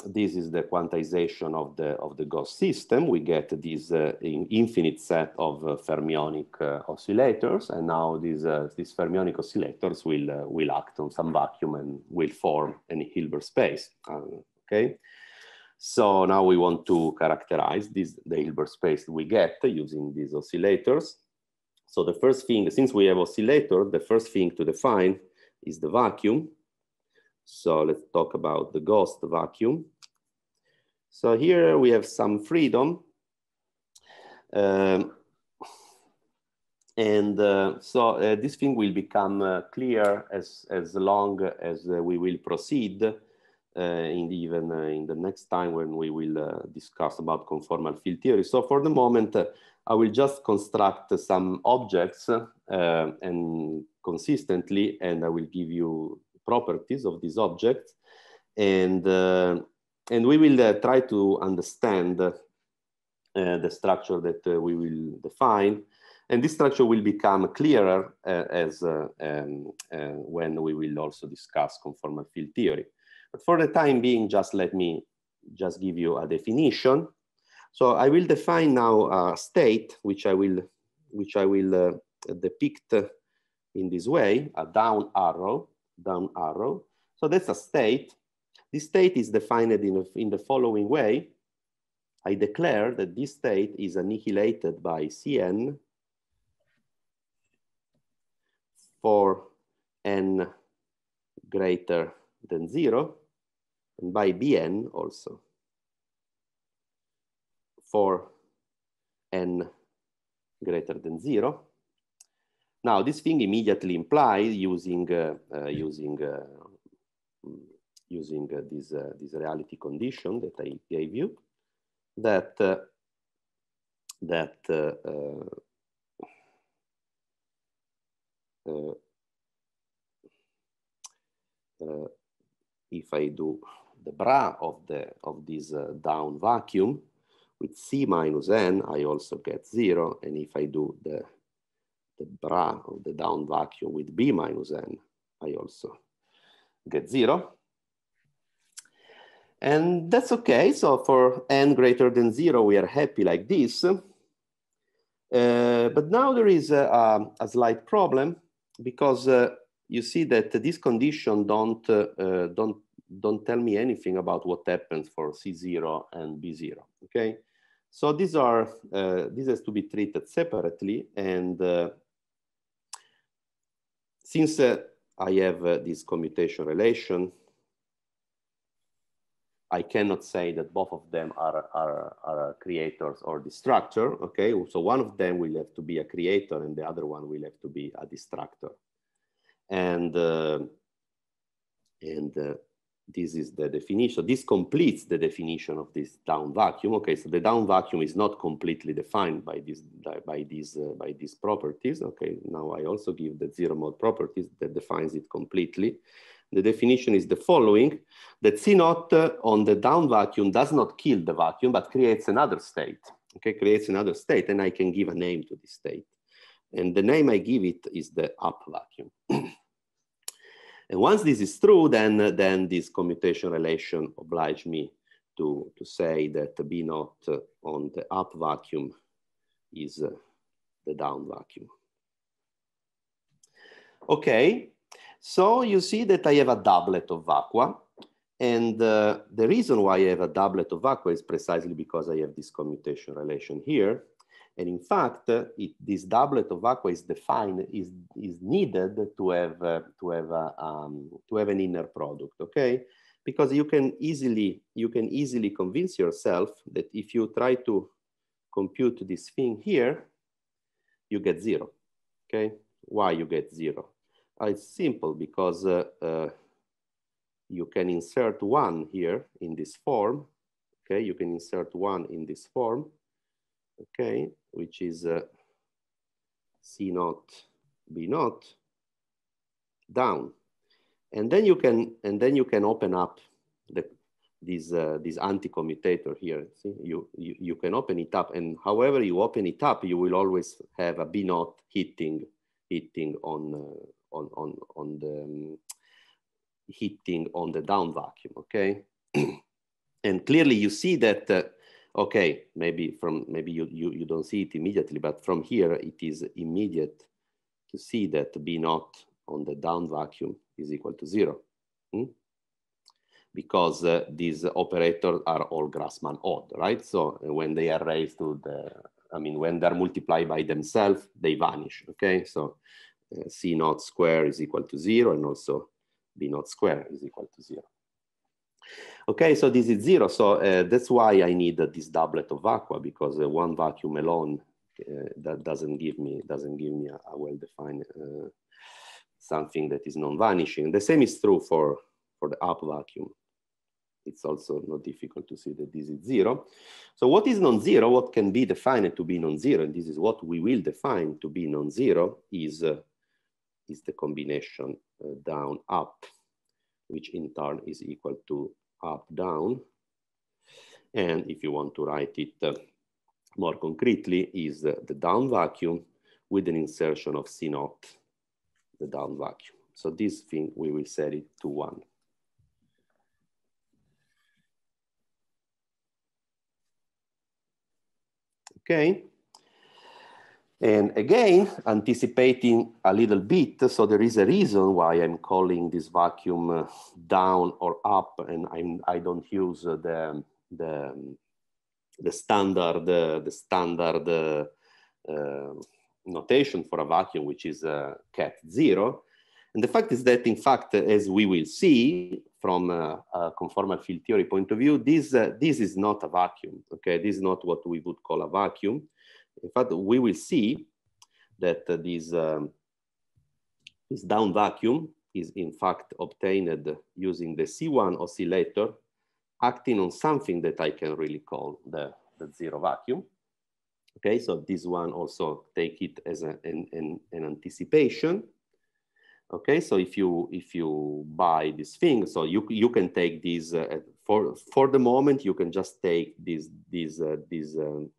Speaker 1: this is the quantization of the, of the Gauss system. We get this uh, in infinite set of uh, fermionic uh, oscillators, and now these, uh, these fermionic oscillators will, uh, will act on some vacuum and will form a Hilbert space, um, okay? So now we want to characterize this, the Hilbert space we get using these oscillators. So the first thing, since we have oscillator, the first thing to define is the vacuum. So let's talk about the ghost vacuum. So here we have some freedom. Um, and uh, so uh, this thing will become uh, clear as, as long as uh, we will proceed uh, in the, even uh, in the next time when we will uh, discuss about conformal field theory. So for the moment, I will just construct some objects and consistently, and I will give you properties of these objects. And, and we will try to understand uh, the structure that uh, we will define. And this structure will become clearer uh, as um, when we will also discuss conformal field theory for the time being, just let me just give you a definition. So I will define now a state, which I will, which I will uh, depict in this way, a down arrow, down arrow. So that's a state. This state is defined in, a, in the following way. I declare that this state is annihilated by Cn for n greater than zero and by Bn also for n greater than zero. Now this thing immediately implies using uh, uh, using uh, using uh, this uh, this reality condition that I gave you that uh, that if I do the bra of, the, of this uh, down vacuum, with C minus N, I also get zero. And if I do the, the bra of the down vacuum with B minus N, I also get zero. And that's okay. So for n greater than zero, we are happy like this. Uh, but now there is a, a slight problem because uh, you see that this condition don't, uh, uh don't don't tell me anything about what happens for C0 and B0, okay? So these are, uh, this has to be treated separately. And uh, since uh, I have uh, this commutation relation, I cannot say that both of them are, are, are creators or destructor, okay? So one of them will have to be a creator and the other one will have to be a destructor. And, uh, and uh, this is the definition. This completes the definition of this down vacuum. Okay, so the down vacuum is not completely defined by this by these uh, by these properties. Okay, now I also give the zero mode properties that defines it completely. The definition is the following: that C naught uh, on the down vacuum does not kill the vacuum, but creates another state. Okay, creates another state, and I can give a name to this state, and the name I give it is the up vacuum. [clears throat] And once this is true, then, then this commutation relation obliged me to, to say that B naught on the up vacuum is uh, the down vacuum. Okay, so you see that I have a doublet of vacua. And uh, the reason why I have a doublet of vacua is precisely because I have this commutation relation here. And in fact, it, this doublet of aqua is defined, is, is needed to have, uh, to, have uh, um, to have an inner product, okay? Because you can, easily, you can easily convince yourself that if you try to compute this thing here, you get zero, okay? Why you get zero? Uh, it's simple because uh, uh, you can insert one here in this form, okay? You can insert one in this form, okay? which is uh, C naught B naught down. And then you can and then you can open up the this uh, this anti-commutator here. See, you, you you can open it up, and however you open it up, you will always have a B naught hitting hitting on uh, on on on the um, hitting on the down vacuum. Okay, [clears throat] and clearly you see that uh, okay, maybe from maybe you, you, you don't see it immediately, but from here it is immediate to see that B naught on the down vacuum is equal to zero. Hmm? Because uh, these operators are all Grassmann odd, right? So uh, when they are raised to the, I mean, when they're multiplied by themselves, they vanish, okay? So uh, C naught square is equal to zero and also B naught square is equal to zero. Okay, so this is zero. So uh, that's why I need this doublet of aqua because uh, one vacuum alone uh, that doesn't give me doesn't give me a, a well-defined something that is non-vanishing. The same is true for for the up vacuum it's also not difficult to see that this is zero. So what is non-zero? What can be defined to be non-zero? And this is what we will define to be non-zero is, uh, is the combination uh, down up which in turn is equal to up, down. And if you want to write it uh, more concretely, is uh, the down vacuum with an insertion of C naught, the down vacuum. So this thing, we will set it to one. Okay. And again, anticipating a little bit, so there is a reason why I'm calling this vacuum uh, down or up, and I'm, I do not use uh, the, the, the standard, uh, the standard uh, uh, notation for a vacuum, which is uh, cat zero. And the fact is that, in fact, as we will see from a, a conformal field theory point of view, this, this is not a vacuum, okay? This is not what we would call a vacuum in fact, we will see that uh, this, um, this down vacuum is in fact obtained using the C1 oscillator acting on something that I can really call the, the zero vacuum. Okay, so this one also take it as a, an, an, an anticipation. Okay, so if you if you buy this thing, so you you can take this uh, for for the moment you can just take this this uh, um,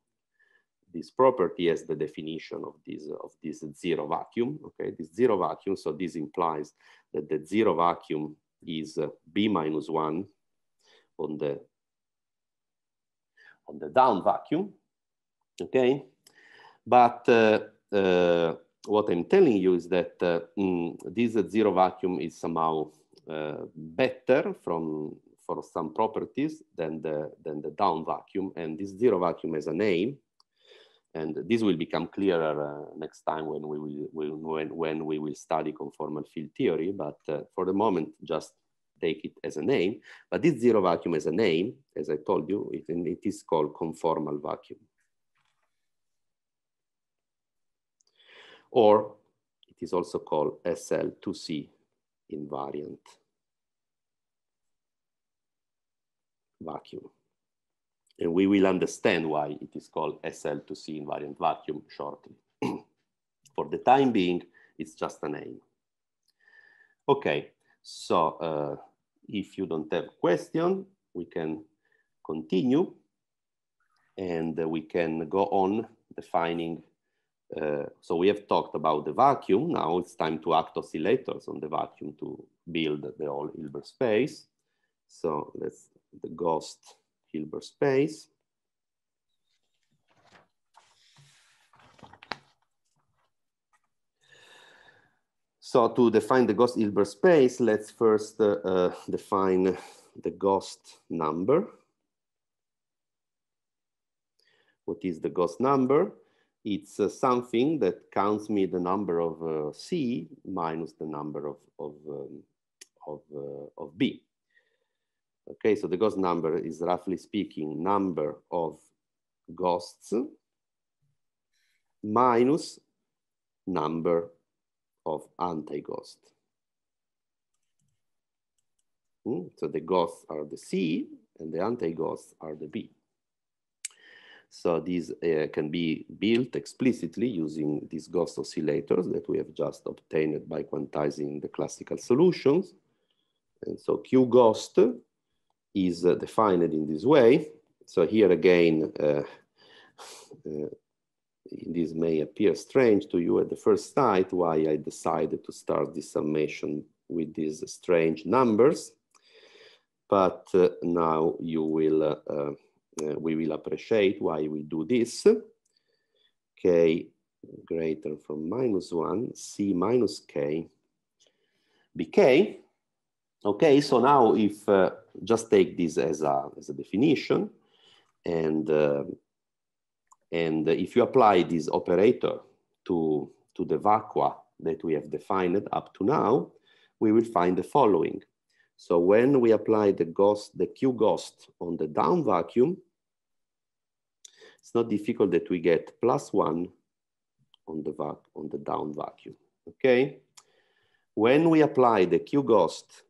Speaker 1: this property as the definition of this, of this zero vacuum, okay, this zero vacuum. So this implies that the zero vacuum is uh, B minus one on the, on the down vacuum, okay? But uh, uh, what I'm telling you is that uh, mm, this zero vacuum is somehow uh, better from for some properties than the, than the down vacuum. And this zero vacuum has a name. And this will become clearer uh, next time when we will, when, when we will study conformal field theory. But uh, for the moment, just take it as a name. But this zero vacuum as a name, as I told you, it, it is called conformal vacuum. Or it is also called SL2C invariant vacuum. And we will understand why it is called SL2C invariant vacuum shortly. [clears throat] For the time being, it's just a name. Okay, so uh, if you don't have question, we can continue and uh, we can go on defining. Uh, so we have talked about the vacuum. Now it's time to act oscillators on the vacuum to build the whole Hilbert space. So let's the ghost Hilbert space. So to define the Gauss-Hilbert space, let's first uh, uh, define the Gauss number. What is the Gauss number? It's uh, something that counts me the number of uh, C minus the number of, of, um, of, uh, of B. Okay, so the ghost number is roughly speaking number of ghosts minus number of anti ghosts Mm? So the ghosts are the C and the anti-ghosts are the B. So these uh, can be built explicitly using these ghost oscillators that we have just obtained by quantizing the classical solutions. And so Q ghost is uh, defined in this way. So here again, uh, uh, this may appear strange to you at the first sight why I decided to start this summation with these strange numbers. But uh, now you will, uh, uh, we will appreciate why we do this. K greater from minus one, C minus K, BK Okay, so now if uh, just take this as a, as a definition and, uh, and if you apply this operator to, to the vacua that we have defined up to now, we will find the following. So when we apply the ghost, the Q ghost on the down vacuum, it's not difficult that we get plus one on the vac on the down vacuum. Okay. When we apply the Q ghost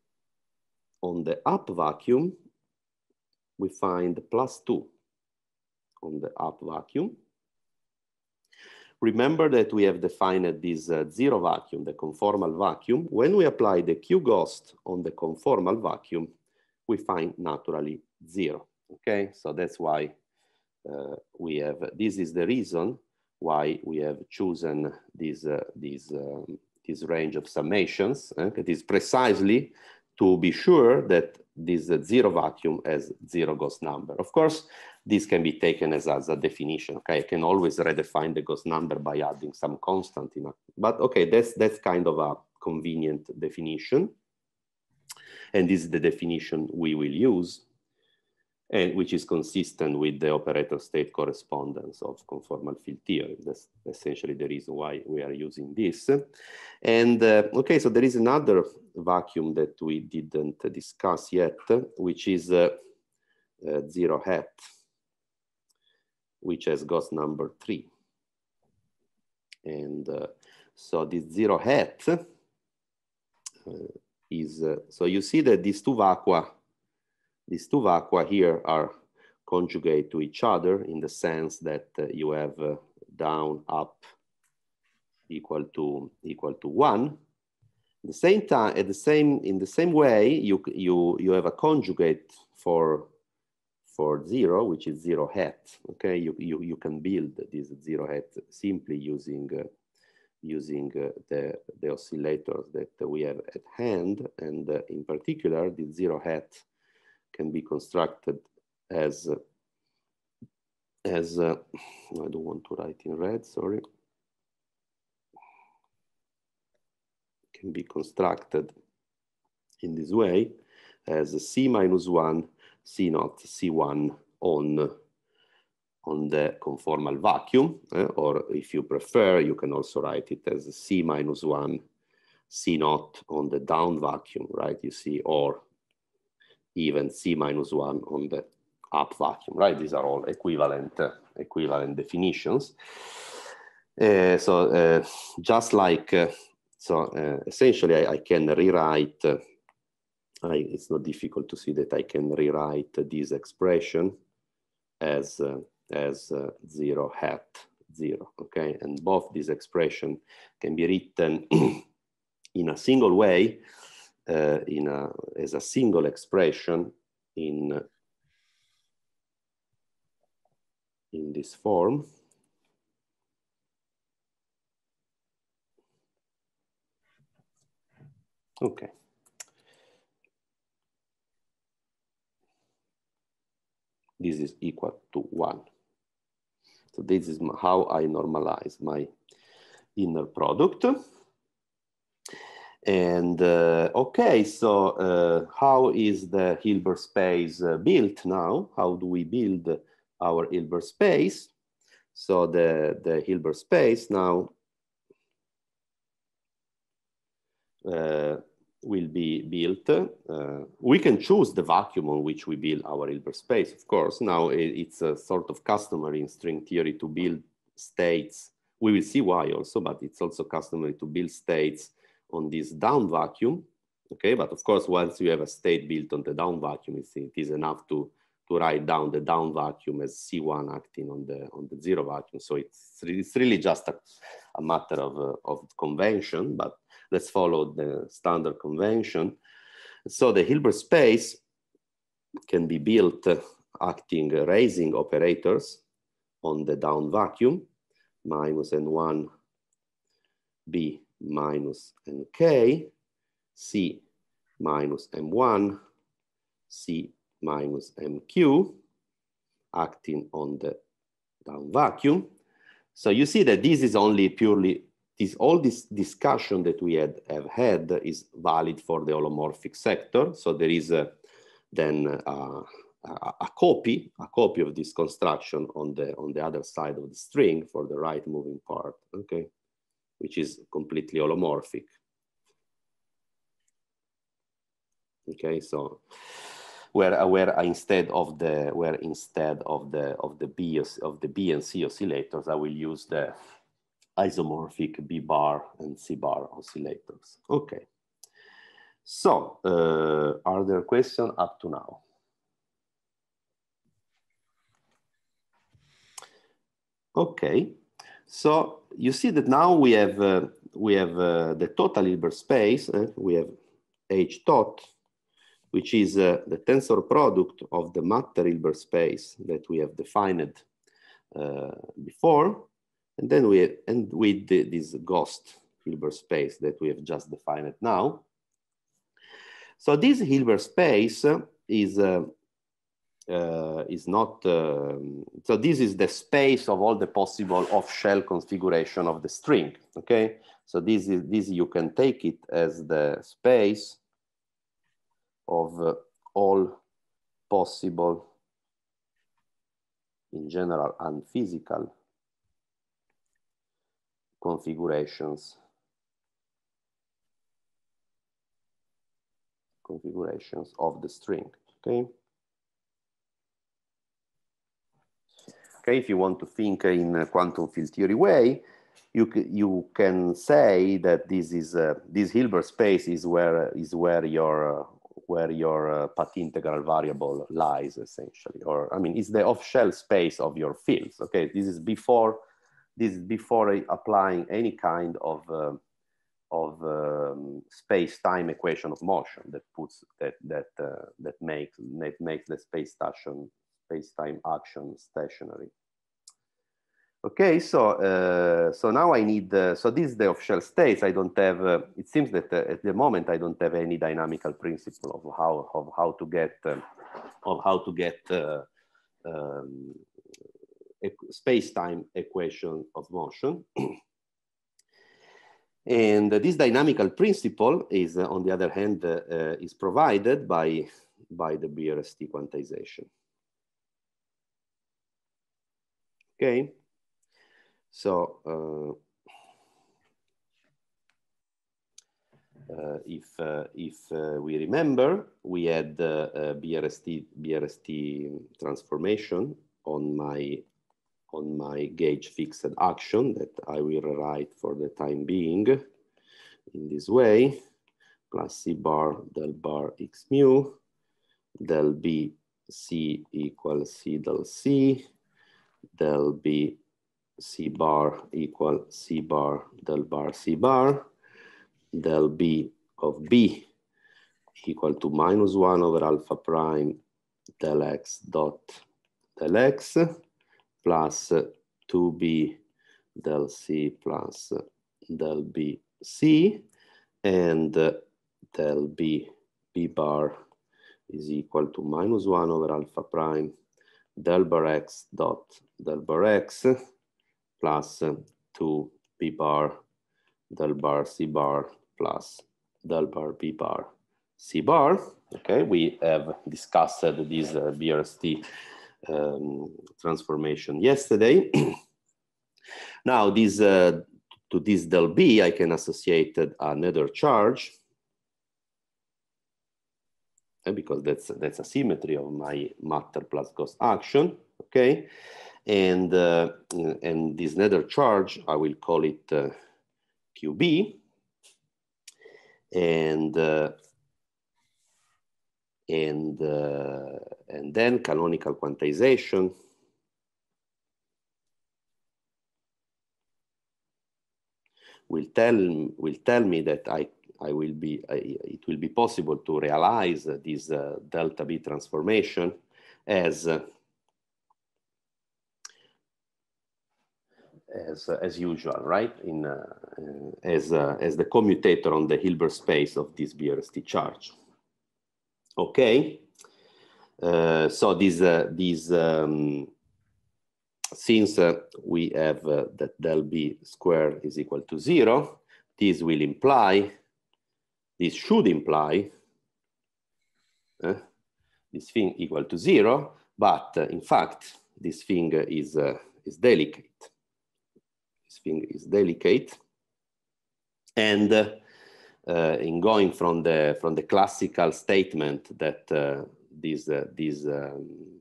Speaker 1: on the up vacuum, we find plus two on the up vacuum. Remember that we have defined this uh, zero vacuum, the conformal vacuum. When we apply the Q-ghost on the conformal vacuum, we find naturally zero, okay? So that's why uh, we have, this is the reason why we have chosen this, uh, this, um, this range of summations. Eh? It is precisely to be sure that this zero vacuum has zero ghost number. Of course, this can be taken as, as a definition. Okay, I can always redefine the ghost number by adding some constant in a, but okay, that's that's kind of a convenient definition. And this is the definition we will use and which is consistent with the operator state correspondence of conformal field theory. That's essentially the reason why we are using this. And uh, okay, so there is another vacuum that we didn't discuss yet, which is uh, uh, zero hat, which has Gauss number three. And uh, so this zero hat uh, is, uh, so you see that these two vacua these two vacua here are conjugate to each other in the sense that uh, you have uh, down, up equal to equal to one. At the same time, at the same in the same way, you you you have a conjugate for for zero, which is zero hat. Okay, you you, you can build this zero hat simply using uh, using uh, the the oscillators that we have at hand, and uh, in particular, the zero hat can be constructed as, uh, as uh, I don't want to write in red, sorry. Can be constructed in this way as C minus one, C naught, C1 on on the conformal vacuum, eh? or if you prefer, you can also write it as C minus one, C naught on the down vacuum, right? You see, or even C minus one on the up vacuum, right? These are all equivalent, uh, equivalent definitions. Uh, so uh, just like, uh, so uh, essentially I, I, can rewrite, uh, I, it's not difficult to see that I can rewrite this expression as, as zero hat zero, okay? And both these expression can be written [clears throat] in a single way uh, in a, as a single expression in, in this form. Okay. This is equal to one. So this is how I normalize my inner product. And uh, okay, so uh, how is the Hilbert space uh, built now? How do we build our Hilbert space? So the, the Hilbert space now uh, will be built. Uh, we can choose the vacuum on which we build our Hilbert space, of course. Now it, it's a sort of customary in string theory to build states. We will see why also, but it's also customary to build states on this down vacuum. Okay, but of course, once you have a state built on the down vacuum, it is enough to, to write down the down vacuum as C1 acting on the, on the zero vacuum. So it's, it's really just a, a matter of, uh, of convention, but let's follow the standard convention. So the Hilbert space can be built uh, acting uh, raising operators on the down vacuum, minus N1 B minus nk, c minus m1, c minus mq, acting on the down vacuum. So you see that this is only purely, this, all this discussion that we had, have had is valid for the holomorphic sector. So there is a, then a, uh, a, a, copy, a copy of this construction on the, on the other side of the string for the right moving part, okay? which is completely holomorphic. Okay, so where where instead of the where instead of the of the B of the B and C oscillators, I will use the isomorphic B bar and C bar oscillators. Okay. So, uh, are there questions up to now? Okay. So you see that now we have uh, we have uh, the total Hilbert space. Uh, we have H tot, which is uh, the tensor product of the matter Hilbert space that we have defined uh, before, and then we end with the, this ghost Hilbert space that we have just defined now. So this Hilbert space is uh, uh, is not, um, so this is the space of all the possible off-shell configuration of the string, okay? So this is, this you can take it as the space of uh, all possible, in general and physical configurations configurations of the string, okay? Okay, if you want to think in quantum field theory way, you you can say that this is uh, this Hilbert space is where is where your uh, where your uh, path integral variable lies essentially, or I mean, it's the off-shell space of your fields. Okay, this is before this is before applying any kind of uh, of um, space-time equation of motion that puts that that uh, that makes that makes the space-time space-time action stationary. Okay, so uh, so now I need, uh, so this is the off-shell states. I don't have, uh, it seems that uh, at the moment I don't have any dynamical principle of how, of how to get, uh, of how to get um, space-time equation of motion. [clears throat] and this dynamical principle is, on the other hand, is provided by, by the BRST quantization. Okay. So uh, uh, if uh, if uh, we remember, we had uh, BRST BRST transformation on my on my gauge fixed action that I will write for the time being in this way plus C bar del bar X mu del B C equals C del C there'll be C bar equal C bar del bar C bar. Del B of B equal to minus one over alpha prime del X dot del X plus 2B del C plus del B C and del B B bar is equal to minus one over alpha prime del bar x dot del bar x plus 2 p bar del bar c bar plus del bar p bar c bar. Okay, we have discussed this uh, BRST um, transformation yesterday. [clears throat] now, this, uh, to this del b, I can associate another charge Eh, because that's that's a symmetry of my matter plus cost action, okay? And uh, and this nether charge, I will call it uh, QB, and uh, and uh, and then canonical quantization. will tell will tell me that I I will be, I, it will be possible to realize this uh, delta B transformation as uh, as, uh, as usual, right? In, uh, as, uh, as the commutator on the Hilbert space of this BRST charge. Okay, uh, so these, this um, since we have that del b squared is equal to zero, this will imply this should imply uh, this thing equal to zero, but uh, in fact, this thing is, uh, is delicate. This thing is delicate. And uh, uh, in going from the, from the classical statement that uh, this, this um,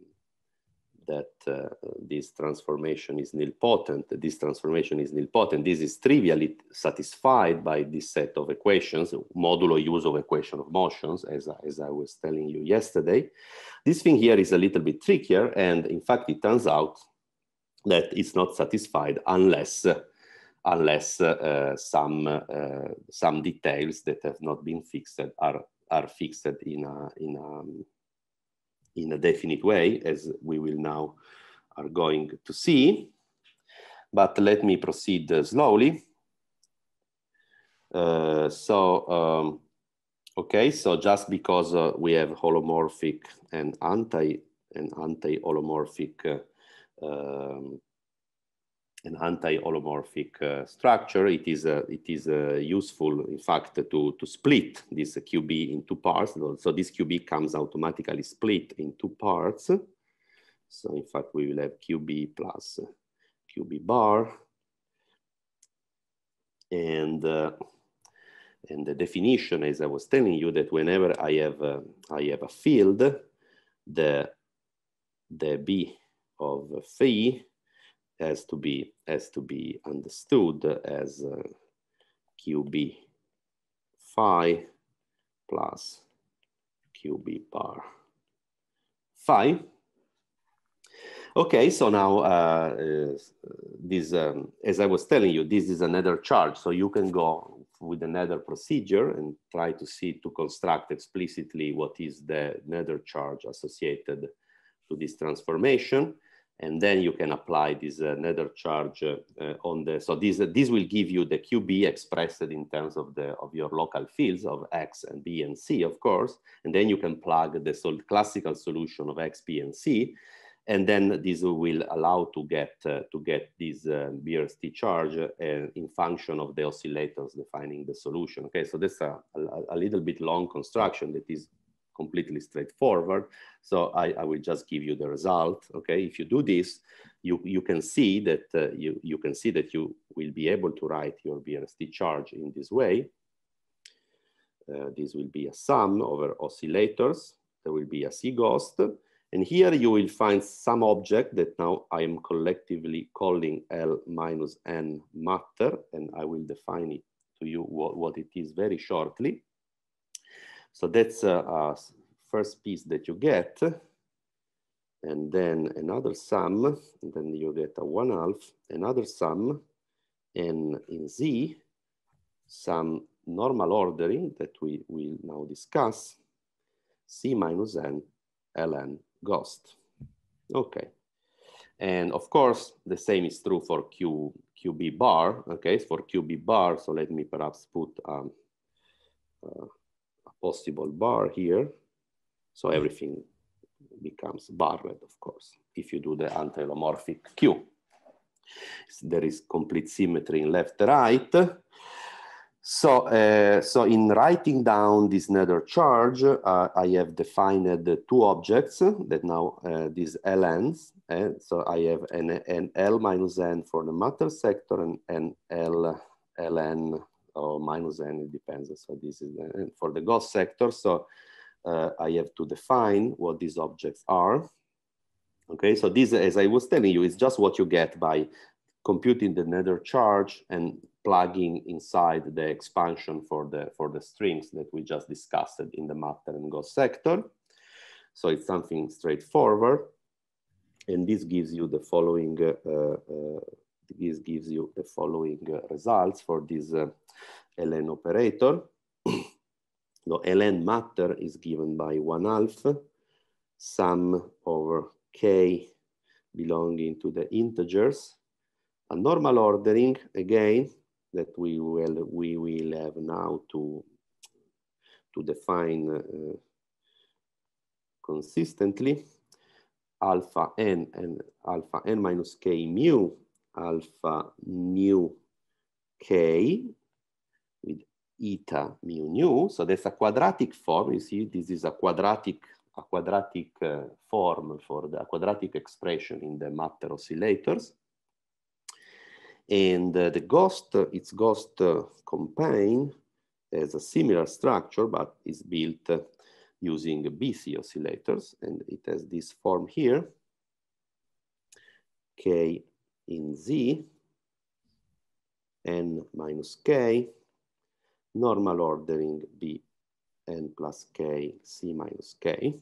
Speaker 1: that uh, this transformation is nilpotent. This transformation is nilpotent. This is trivially satisfied by this set of equations, modulo use of equation of motions, as, as I was telling you yesterday. This thing here is a little bit trickier, and in fact, it turns out that it's not satisfied unless unless uh, some uh, some details that have not been fixed are are fixed in a in a in a definite way, as we will now are going to see. But let me proceed uh, slowly. Uh, so, um, okay, so just because uh, we have holomorphic and anti and anti-holomorphic uh, um, an anti-holomorphic uh, structure. It is, uh, it is uh, useful, in fact, to, to split this QB in two parts. So this QB comes automatically split in two parts. So in fact, we will have QB plus QB bar. And, uh, and the definition, as I was telling you, that whenever I have, uh, I have a field, the, the B of phi has to be has to be understood as uh, QB phi plus QB bar phi. Okay, so now uh, uh, this, um, as I was telling you, this is another charge. So you can go with another procedure and try to see to construct explicitly what is the nether charge associated to this transformation and then you can apply this uh, nether charge uh, uh on the so this uh, this will give you the qb expressed in terms of the of your local fields of x and b and c of course and then you can plug the sol classical solution of x b and c and then this will allow to get uh, to get this brst charge in function of the oscillators defining the solution okay so this is a, a, a little bit long construction that is completely straightforward. So I, I, will just give you the result. Okay, if you do this, you, you can see that uh, you, you can see that you will be able to write your BRST charge in this way. Uh, this will be a sum over oscillators. There will be a C ghost. And here you will find some object that now I am collectively calling L minus N matter, and I will define it to you what, what it is very shortly. So that's a uh, uh, first piece that you get. And then another sum, then you get a one half, another sum, and in Z, some normal ordering that we will now discuss, C minus N ln Ghost. Okay. And of course, the same is true for Q, QB bar, okay, for QB bar. So let me perhaps put um, uh, possible bar here. So everything becomes barred, of course, if you do the antilomorphic Q. There is complete symmetry in left right. So, uh, so in writing down this nether charge, uh, I have defined the two objects that now uh, these LNs. Eh? So I have an, an L minus N for the matter sector and an L, LN or minus n, it depends. So this is the, for the Gauss sector. So uh, I have to define what these objects are. Okay, so this, as I was telling you, is just what you get by computing the nether charge and plugging inside the expansion for the, for the strings that we just discussed in the matter and Gauss sector. So it's something straightforward. And this gives you the following uh, uh, this gives you the following uh, results for this uh, ln operator. [coughs] the ln matter is given by one half sum over k belonging to the integers. A normal ordering, again, that we will, we will have now to, to define uh, consistently, alpha n and alpha n minus k mu alpha nu k with eta mu nu. So that's a quadratic form. You see, this is a quadratic a quadratic uh, form for the quadratic expression in the matter oscillators. And uh, the ghost, uh, its ghost uh, campaign has a similar structure, but is built uh, using BC oscillators. And it has this form here, K in Z, n minus k, normal ordering B n plus k, C minus k.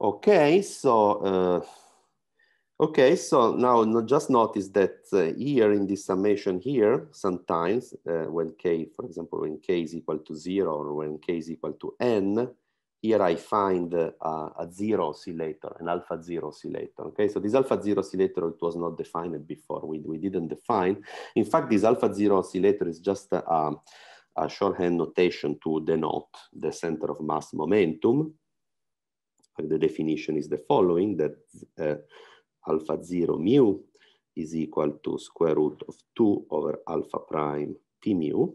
Speaker 1: Okay, so uh, okay, so now no, just notice that uh, here in this summation here, sometimes uh, when k, for example, when k is equal to zero or when k is equal to n, here I find uh, a zero oscillator, an alpha zero oscillator, okay? So this alpha zero oscillator, it was not defined before, we, we didn't define. In fact, this alpha zero oscillator is just a, a, a shorthand notation to denote the center of mass momentum. The definition is the following, that uh, alpha zero mu is equal to square root of two over alpha prime p mu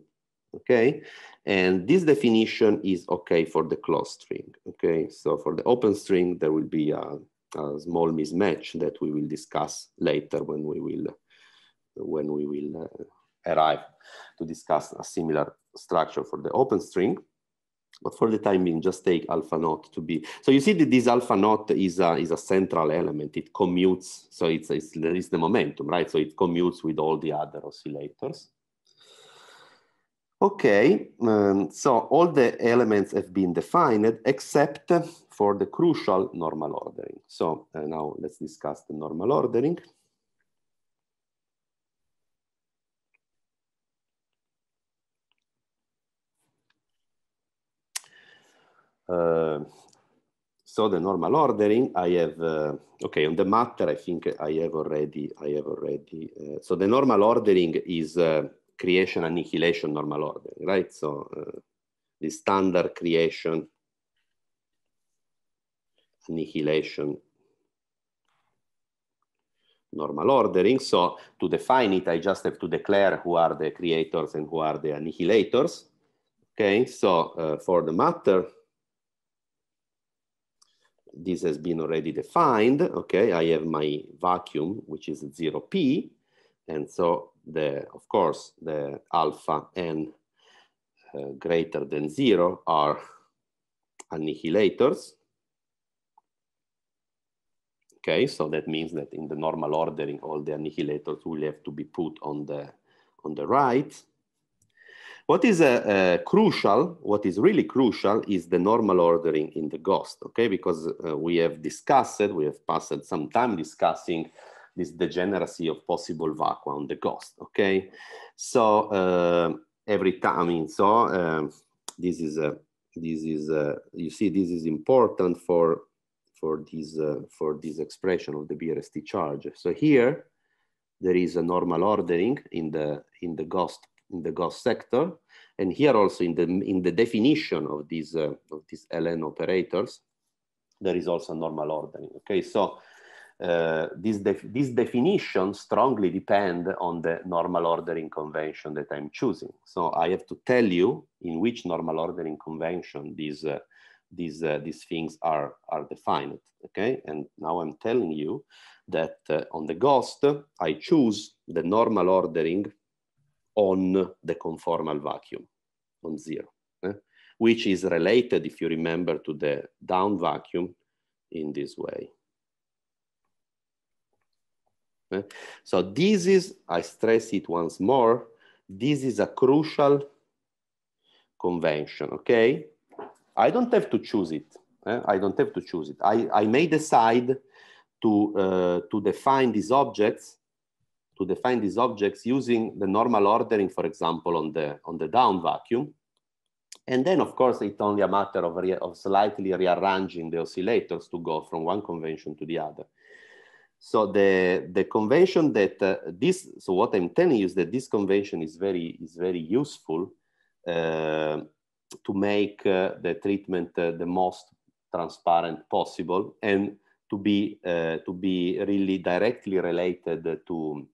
Speaker 1: okay? And this definition is okay for the closed string, okay? So for the open string, there will be a, a small mismatch that we will discuss later when we will, when we will uh, arrive to discuss a similar structure for the open string. But for the time being, just take alpha naught to be. So you see that this alpha naught is a, is a central element. It commutes, so it's, it's there is the momentum, right? So it commutes with all the other oscillators. Okay, um, so all the elements have been defined except for the crucial normal ordering. So uh, now let's discuss the normal ordering. Uh, so the normal ordering I have uh, okay on the matter I think I have already I have already uh, so the normal ordering is uh, creation annihilation normal ordering, right? So uh, the standard creation annihilation normal ordering. So to define it, I just have to declare who are the creators and who are the annihilators. Okay, so uh, for the matter, this has been already defined. Okay, I have my vacuum, which is zero P. And so, the, of course, the alpha n uh, greater than zero are annihilators. Okay, so that means that in the normal ordering, all the annihilators will have to be put on the, on the right. What is uh, uh, crucial, what is really crucial is the normal ordering in the ghost, okay? Because uh, we have discussed, we have passed some time discussing this degeneracy of possible vacua on the ghost, okay? So uh, every time, I mean, so um, this is, a, uh, this is a, uh, you see, this is important for, for, this, uh, for this expression of the BRST charge. So here, there is a normal ordering in the, in the ghost in the ghost sector and here also in the in the definition of these uh, of these ln operators there is also normal ordering okay so uh, this, def this definition strongly depend on the normal ordering convention that I'm choosing. So I have to tell you in which normal ordering convention these, uh, these, uh, these things are, are defined, okay? And now I'm telling you that uh, on the ghost, I choose the normal ordering on the conformal vacuum, on zero, eh? which is related, if you remember, to the down vacuum in this way. Eh? So this is, I stress it once more, this is a crucial convention, okay? I don't have to choose it. Eh? I don't have to choose it. I, I may decide to, uh, to define these objects, to define these objects using the normal ordering, for example, on the, on the down vacuum. And then, of course, it's only a matter of, of slightly rearranging the oscillators to go from one convention to the other. So the, the convention that uh, this, so what I'm telling you is that this convention is very, is very useful uh, to make uh, the treatment uh, the most transparent possible and to be, uh, to be really directly related to,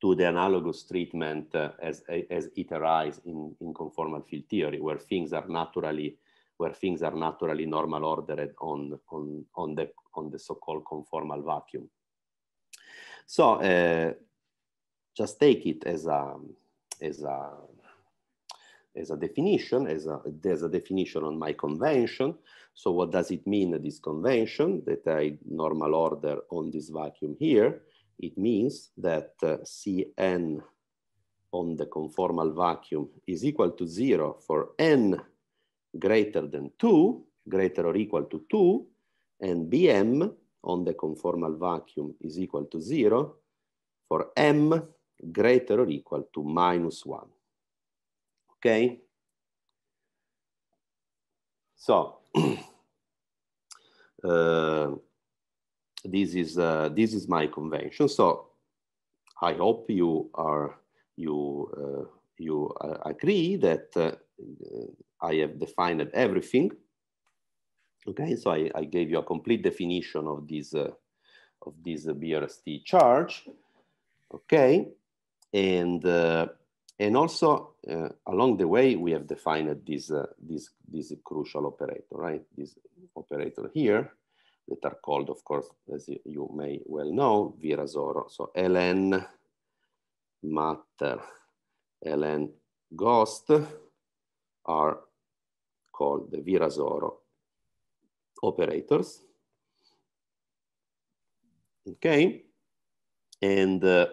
Speaker 1: to the analogous treatment uh, as, as it arises in, in conformal field theory, where things are naturally where things are naturally normal ordered on, on, on the, on the so-called conformal vacuum. So uh, just take it as a as a as a definition, as a, there's a definition on my convention. So what does it mean, this convention, that I normal order on this vacuum here? It means that uh, Cn on the conformal vacuum is equal to zero for n greater than two, greater or equal to two, and Bm on the conformal vacuum is equal to zero for m greater or equal to minus one. Okay? So, [clears throat] uh, this is uh, this is my convention. So I hope you are you uh, you uh, agree that uh, I have defined everything Okay, so I, I gave you a complete definition of this, uh, of this BRST charge. Okay, and, uh, and also uh, along the way, we have defined this, uh, this, this crucial operator, right? This operator here that are called, of course, as you may well know, Virasoro. So ln matter, ln ghost are called the Virasoro operators. Okay, and uh,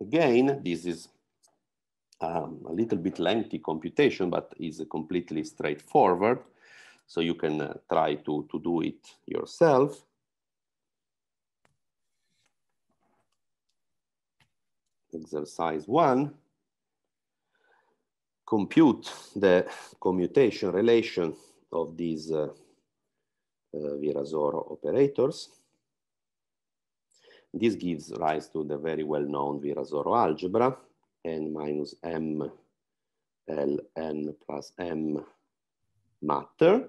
Speaker 1: again, this is um, a little bit lengthy computation, but is completely straightforward. So you can uh, try to, to do it yourself. Exercise one, compute the commutation relation of these uh, uh, Virasoro operators. This gives rise to the very well-known Virasoro algebra, n minus m ln plus m matter,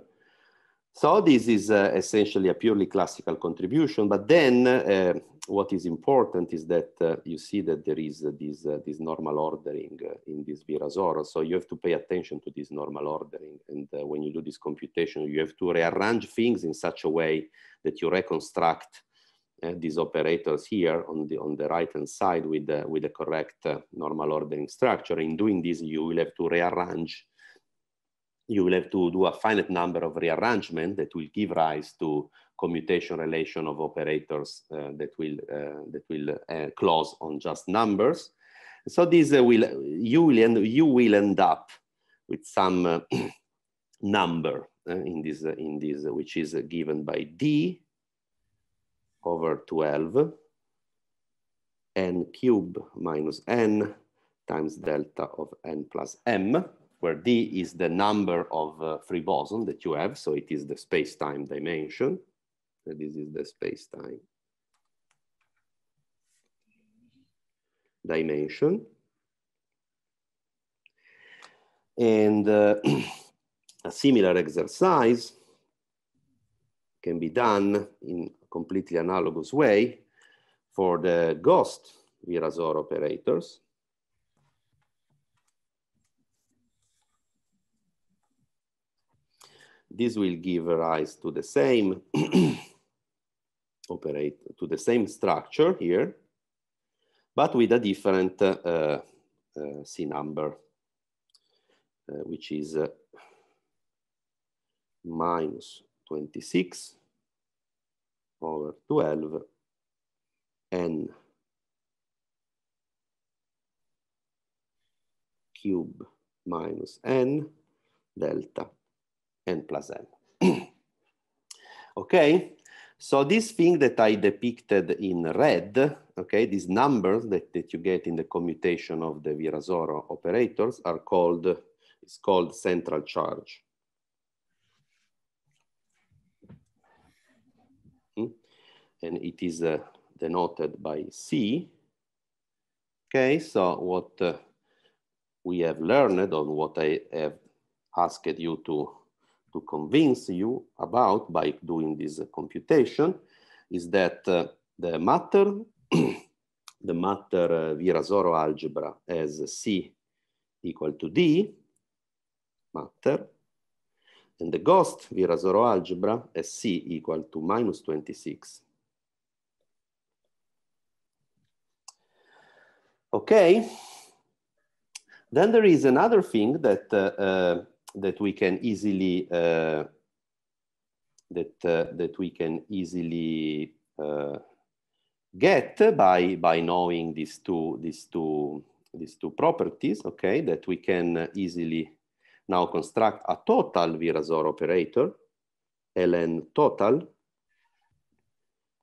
Speaker 1: so this is uh, essentially a purely classical contribution, but then uh, what is important is that uh, you see that there is this, uh, this normal ordering uh, in this Virasoro. So you have to pay attention to this normal ordering. And uh, when you do this computation, you have to rearrange things in such a way that you reconstruct these operators here on the, on the right-hand side with, with the correct normal ordering structure. In doing this, you will have to rearrange you will have to do a finite number of rearrangement that will give rise to commutation relation of operators uh, that will uh, that will uh, close on just numbers. So this uh, will you will end you will end up with some uh, [clears throat] number uh, in this in this which is given by d over 12 n cube minus n times delta of n plus m where d is the number of uh, free boson that you have. So it is the space-time dimension. this is the space-time dimension. And uh, [clears throat] a similar exercise can be done in a completely analogous way for the ghost Virasor operators. This will give rise to the same [clears throat] operate to the same structure here, but with a different uh, uh, C number, uh, which is uh, minus 26 over 12 n cube minus n delta and plus [clears throat] m. okay, so this thing that I depicted in red, okay, these numbers that, that you get in the commutation of the Virasoro operators are called, it's called central charge. Hmm? And it is uh, denoted by C. Okay, so what uh, we have learned on what I have asked you to to convince you about by doing this computation is that uh, the matter, [clears throat] the matter uh, Virasoro algebra as C equal to D, matter, and the ghost Virasoro algebra as C equal to minus 26. Okay, then there is another thing that uh, uh, that we can easily uh, that uh, that we can easily uh, get by by knowing these two these two these two properties okay that we can easily now construct a total Virasoro operator ln total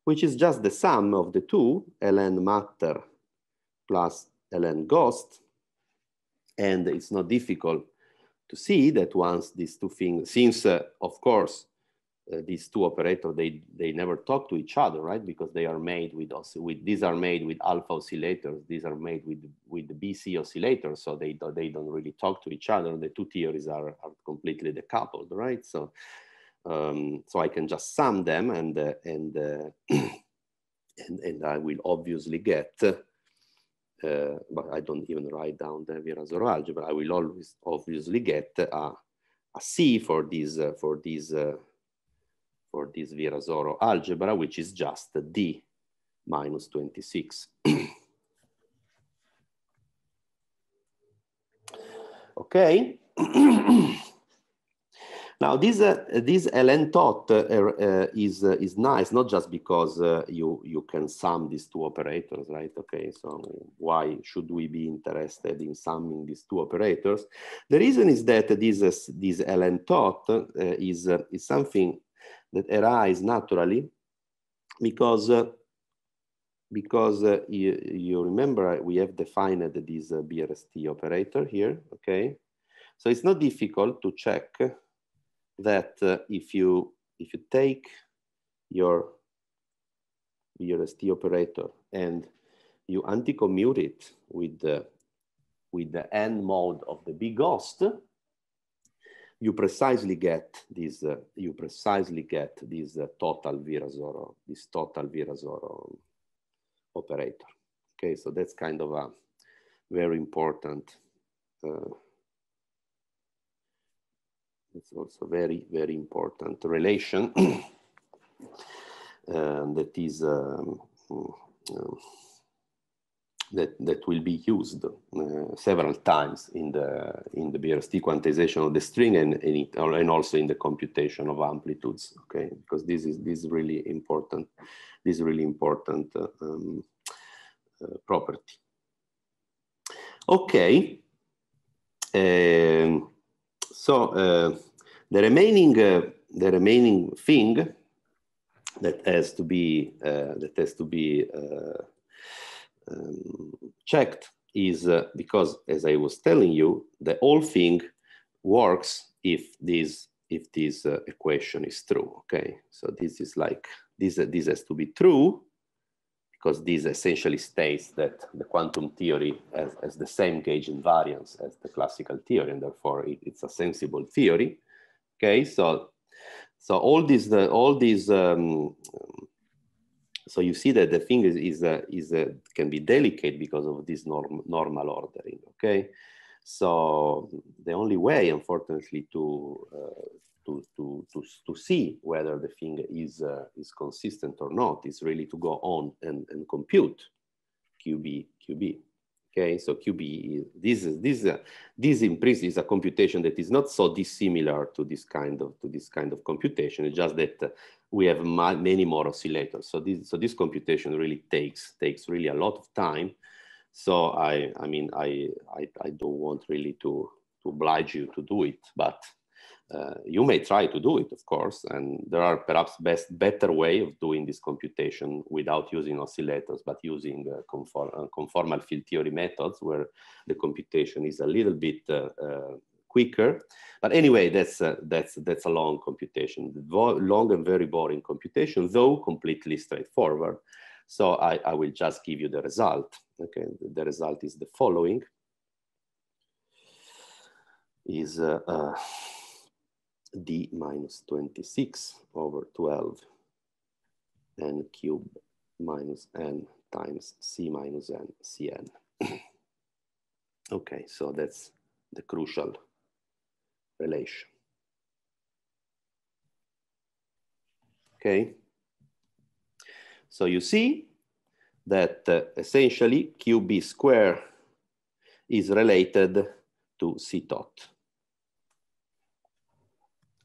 Speaker 1: which is just the sum of the two ln matter plus ln ghost and it's not difficult to see that once these two things, since uh, of course uh, these two operators they they never talk to each other, right? Because they are made with with these are made with alpha oscillators, these are made with with BC oscillators, so they they don't really talk to each other. The two theories are are completely decoupled, right? So. Um, so I can just sum them and uh, and, uh, [clears throat] and and I will obviously get uh, but I don't even write down the Virasoro algebra. I will always obviously get a, a C for this uh, for this uh, for this Virasoro algebra, which is just D minus 26. [clears throat] okay.
Speaker 2: [clears throat]
Speaker 1: Now, this, uh, this LN tot uh, er, uh, is, uh, is nice, not just because uh, you, you can sum these two operators, right? Okay, so why should we be interested in summing these two operators? The reason is that this, this LN tot is, is something that arises naturally because because uh, you, you, remember we have defined this uh, BRST operator here, okay? So it's not difficult to check that uh, if you if you take your your ST operator and you anti-commute it with the with the n mode of the big host, you precisely get this uh, you precisely get this uh, total Virasoro this total Virasoro operator. Okay, so that's kind of a very important. Uh, it's also very, very important relation [clears throat] uh, that is um, um, that, that will be used uh, several times in the in the BRST quantization of the string and and, it, and also in the computation of amplitudes. Okay, because this is this is really important, this is really important uh, um, uh, property. Okay. Um, so uh, the remaining uh, the remaining thing that has to be uh, that has to be um, checked is because, as I was telling you, the whole thing works if this if this uh, equation is true okay so this is like this uh, this has to be true because this essentially states that the quantum theory has, has, the same gauge invariance as the classical theory, and therefore it, it's a sensible theory. Okay, so so all these the, uh, all these um, so you see that the thing is is a, uh, is uh, can be delicate because of this norm, normal ordering. Okay, so the only way, unfortunately, to uh, to, to, to, to see whether the thing is, uh, is consistent or not is really to go on and, and compute QB, QB. Okay, so QB, is, this is this this in principle is a computation that is not so dissimilar to this kind of to this kind of computation. It's just that uh, we have ma many more oscillators. So this so this computation really takes takes really a lot of time. So I I mean I I, I don't want really to to oblige you to do it, but uh, you may try to do it, of course, and there are perhaps best better way of doing this computation without using oscillators, but using uh, conform, uh, conformal field theory methods where the computation is a little bit uh, uh, quicker. But anyway, that's, uh, that's, that's a long computation, long and very boring computation, though completely straightforward. So I, I will just give you the result. Okay, the result is the following. Is d minus 26 over 12 n cube minus n times c minus n cn. [coughs] okay, so that's the crucial relation. Okay, so you see that uh, essentially QB square is related to C tot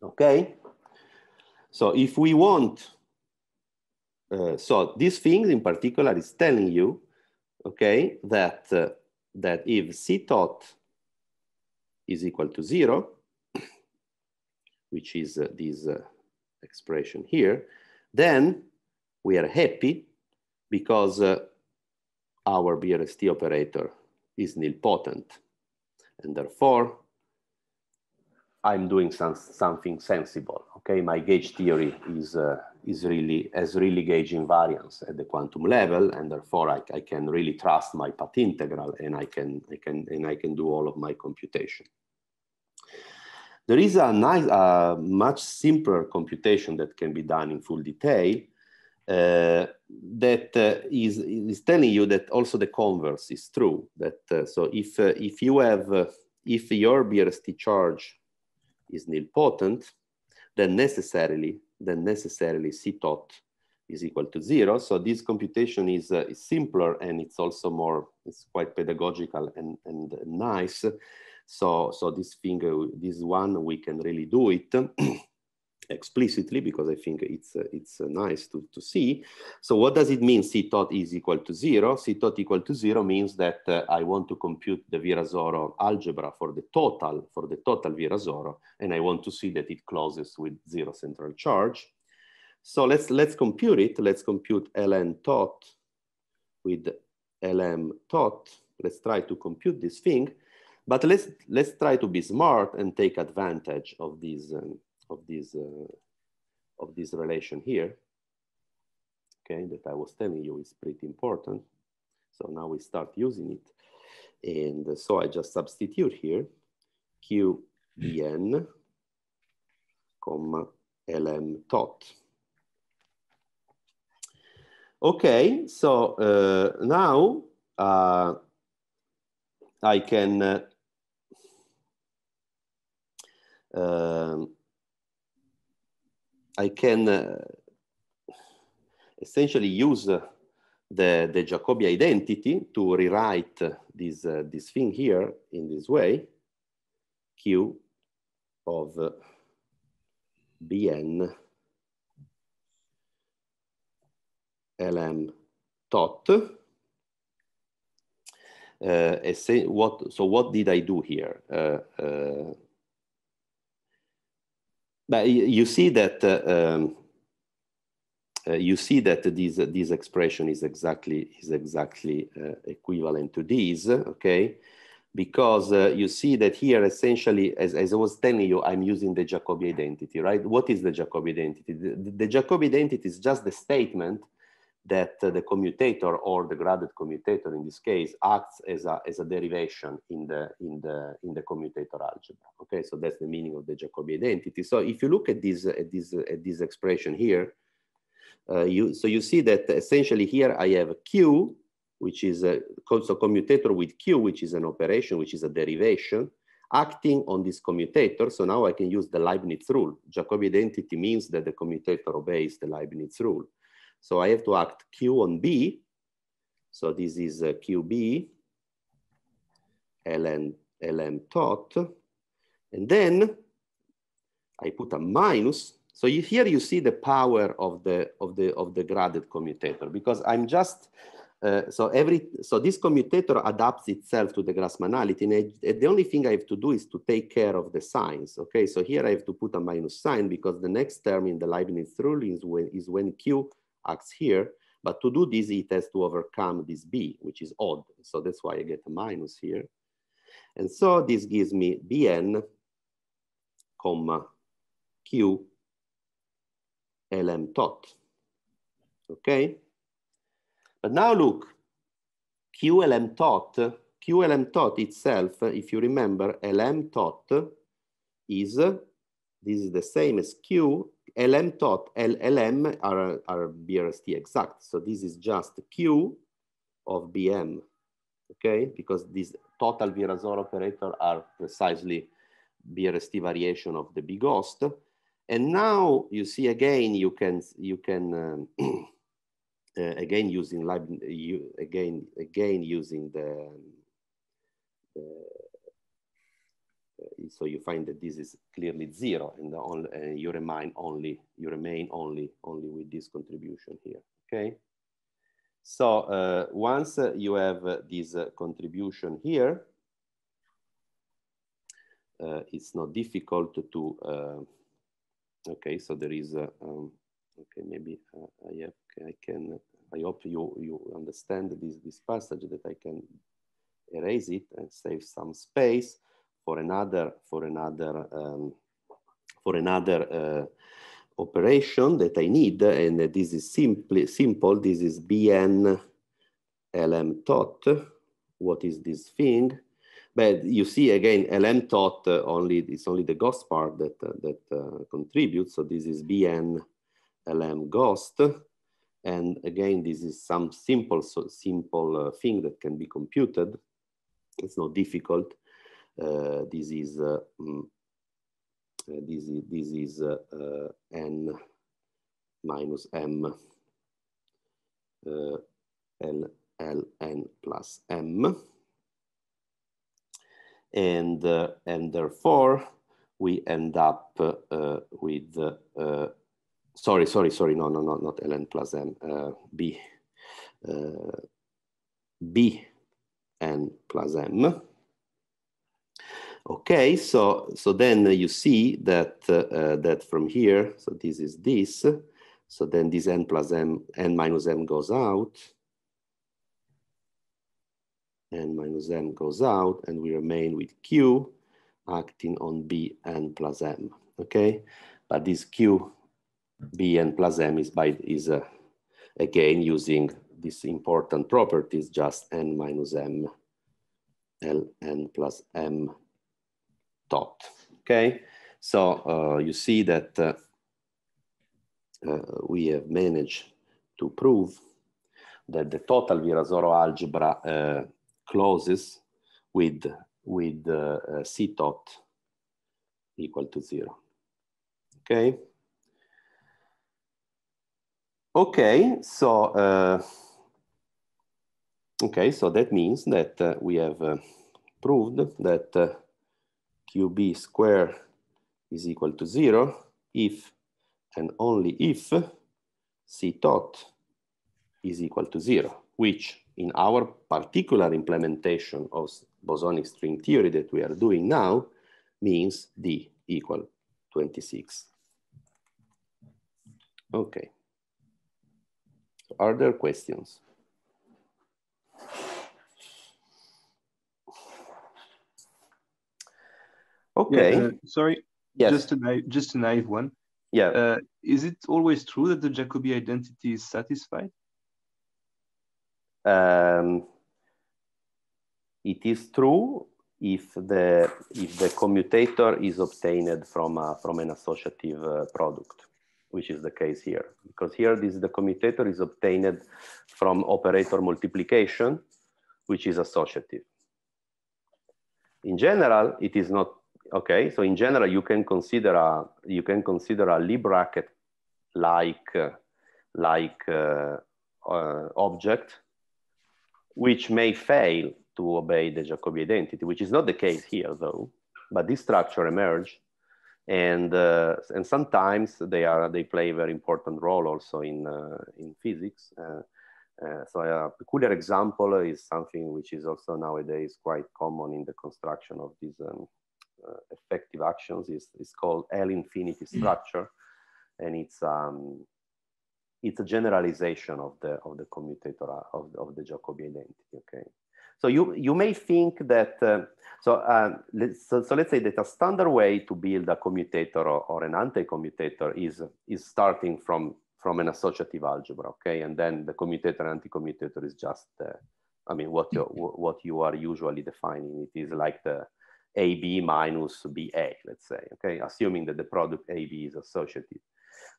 Speaker 1: okay? So if we want, uh, so this thing in particular is telling you, okay, that, uh, that if C dot is equal to zero, [coughs] which is uh, this uh, expression here, then we are happy because uh, our BRST operator is nilpotent. And therefore, I'm doing some, something sensible. Okay, my gauge theory is uh, is really has really gauge invariance at the quantum level, and therefore I, I, can really trust my path integral, and I can I can and I can do all of my computation. There is a nice, uh, much simpler computation that can be done in full detail. Uh, that uh, is is telling you that also the converse is true. That uh, so if uh, if you have uh, if your BRST charge is nilpotent, then necessarily, then necessarily C tot is equal to zero. So this computation is, uh, is simpler and it's also more, it's quite pedagogical and, and nice. So, so this finger, this one, we can really do it. [clears throat] explicitly because I think it's uh, it's uh, nice to, to see. So what does it mean C tot is equal to zero? C tot equal to zero means that uh, I want to compute the Virasoro algebra for the total for the total Virasoro, and I want to see that it closes with zero central charge. So let's let's compute it. Let's compute ln tot with lm tot. Let's try to compute this thing. But let's, let's try to be smart and take advantage of these um, of this uh, of this relation here. Okay, that I was telling you is pretty important. So now we start using it, and so I just substitute here, Q B N, comma lm tot. Okay, so uh, now uh, I can uh, um, I can uh, essentially use the, the Jacobi identity to rewrite this, uh, this thing here in this way, Q of uh, Bn Lm tot. Uh, what, so what did I do here? Uh, uh, but you see that uh, um, uh, you see that this this expression is exactly is exactly uh, equivalent to these. Okay, because uh, you see that here essentially, as, as, I was telling you, I'm using the Jacobi identity, right? What is the Jacobi identity? The, the Jacobi identity is just the statement that uh, the commutator or the graded commutator in this case acts as a, as a derivation in the, in, the, in the commutator algebra. Okay, so that's the meaning of the Jacobi identity. So if you look at this, at this, at this expression here, uh, you, so you see that essentially here I have Q, which is a so commutator with Q, which is an operation, which is a derivation, acting on this commutator. So now I can use the Leibniz rule. Jacobi identity means that the commutator obeys the Leibniz rule. So I have to act Q on B. So this is uh, QB lm tot. And then I put a minus. So you, here you see the power of the, of the, of the graded commutator because I'm just, uh, so every, so this commutator adapts itself to the Grassmannality and, I, and the only thing I have to do is to take care of the signs. Okay, so here I have to put a minus sign because the next term in the Leibniz rule is when, is when Q acts here. But to do this, it has to overcome this b, which is odd. So that's why I get a minus here. And so this gives me bn, comma, q, lm tot. Okay? But now look, qlm tot, qlm tot itself, if you remember, lm tot is, this is the same as q lm tot, llm are, are BRST exact. So this is just Q of BM, okay? Because these total Virasoro operator are precisely BRST variation of the big host. And now you see again, you can, you can um, [clears throat] uh, again using, you, again, again using the, the uh, so you find that this is clearly zero and uh, you remain only you remain only only with this contribution here okay so uh, once uh, you have uh, this uh, contribution here it's not difficult to okay so there is um, okay maybe I, have, I can I hope you you understand this this passage that I can erase it and save some space for another for another um, for another uh, operation that I need, and this is simply simple. This is bn lm tot. What is this thing? But you see again, lm tot uh, only it's only the ghost part that uh, that uh, contributes. So this is bn lm ghost. And again, this is some simple, so simple uh, thing that can be computed. It's not difficult. Uh, uh, mm, uh, this is this is this is n minus m l l n plus m and uh, and therefore we end up uh, uh, with sorry sorry sorry no no no not ln plus m b b n plus m Okay, so, so then you see that, uh, uh, that from here, so this is this, so then this n plus m, n minus m goes out, n minus m goes out, and we remain with q acting on b n plus m, okay? But this q b n plus m is, by, is uh, again using this important properties, just n minus m, l n plus m dot. Okay, so uh, you see that uh, uh, we have managed to prove that the total Virasoro algebra closes with with uh, uh, C dot equal to zero. Okay. Okay, so uh, okay, so that means that we have proved that qb square is equal to zero if and only if c tot is equal to zero, which in our particular implementation of bosonic string theory that we are doing now means d equal 26. Okay. are there questions? Okay. Yeah, uh, sorry. Yes. Just a naive, just a naive one. Yeah. Uh, is it always true that the Jacobi identity is satisfied? Um, it is true if the if the commutator is obtained from a, from an associative uh, product, which is the case here, because here this the commutator is obtained from operator multiplication, which is associative. In general, it is not Okay, so in general, you can consider a you can consider a Lie bracket like like uh, uh, object, which may fail to obey the Jacobi identity, which is not the case here though. But this structure emerge, and uh, and sometimes they are they play a very important role also in uh, in physics. Uh, uh, so a peculiar example is something which is also nowadays quite common in the construction of these um, uh, effective actions is, is called L infinity mm. structure. and it's, um, it's a generalization of the, of the commutator uh, of, of the Jacobian identity, okay? So you, you may think that, uh, so, uh, let's, so, so, let's say that a standard way to build a commutator or, or an anti-commutator is, is starting from, from an associative algebra, okay? And then the commutator anti-commutator is just, uh, I mean, what you, mm-hmm. what you are usually defining. It is like the, AB minus BA, let's say, okay, assuming that the product AB is associative.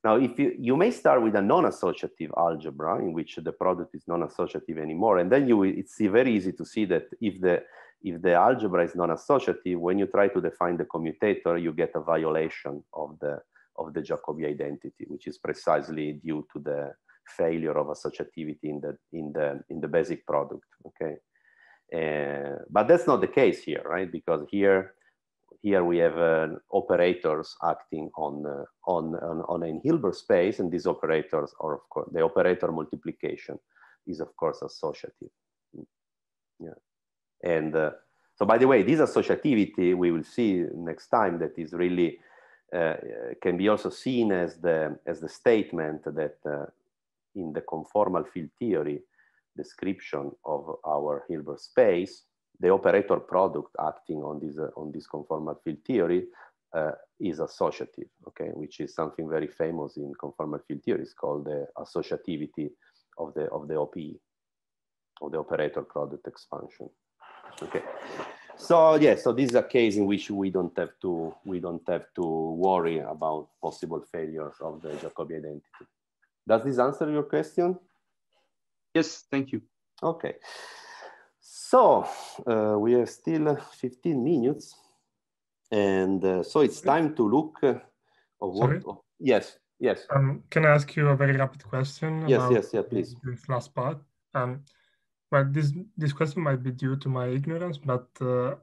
Speaker 1: Now, if you, you may start with a non-associative algebra in which the product is non-associative anymore, and then you it's very easy to see that if the if the algebra is non-associative, when you try to define the commutator, you get a violation of the of the Jacobi identity, which is precisely due to the failure of associativity in the in the in the basic product. Okay, uh, but that's not the case here, right? Because here, here we have uh, operators acting on, uh, on, on, on an Hilbert space, and these operators are, of course, the operator multiplication is, of course, associative. Yeah. And uh, so, by the way, this associativity, we will see next time, that is really, uh, can be also seen as the, as the statement that in the conformal field theory, description of our Hilbert space, the operator product acting on this, uh, on this conformal field theory uh, is associative, okay, which is something very famous in conformal field theory. It's called the associativity of the, of the OPE, of the operator product expansion, okay. So yeah, so this is a case in which we don't have to, we don't have to worry about possible failures of the Jacobi identity. Does this answer your question? Yes, thank you. Okay. So uh, we have still 15 minutes. And uh, so it's time to look uh, Sorry? yes,
Speaker 2: yes. Um, can I ask you a very rapid question? Yes, yes, yeah, please. This last part. Um, well, this, this question might be due to my ignorance, but uh,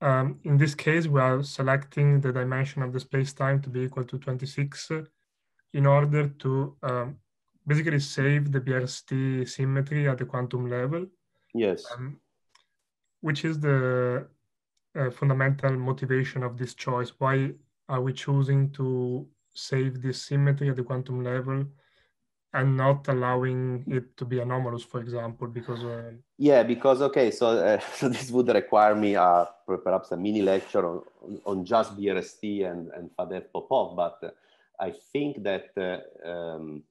Speaker 2: um, in this case, we are selecting the dimension of the space-time to be equal to 26 uh, in order to um, basically save the BRST symmetry at the quantum level. Yes. Um, which is the uh, fundamental motivation of this choice? Why are we choosing to save this symmetry at the quantum level and not allowing it to be anomalous, for example? Because uh,
Speaker 1: yeah, because okay, so, uh, [laughs] so this would require me uh, perhaps a mini lecture on, on just BRST and and Fadet Popov, but uh, I think that uh, um,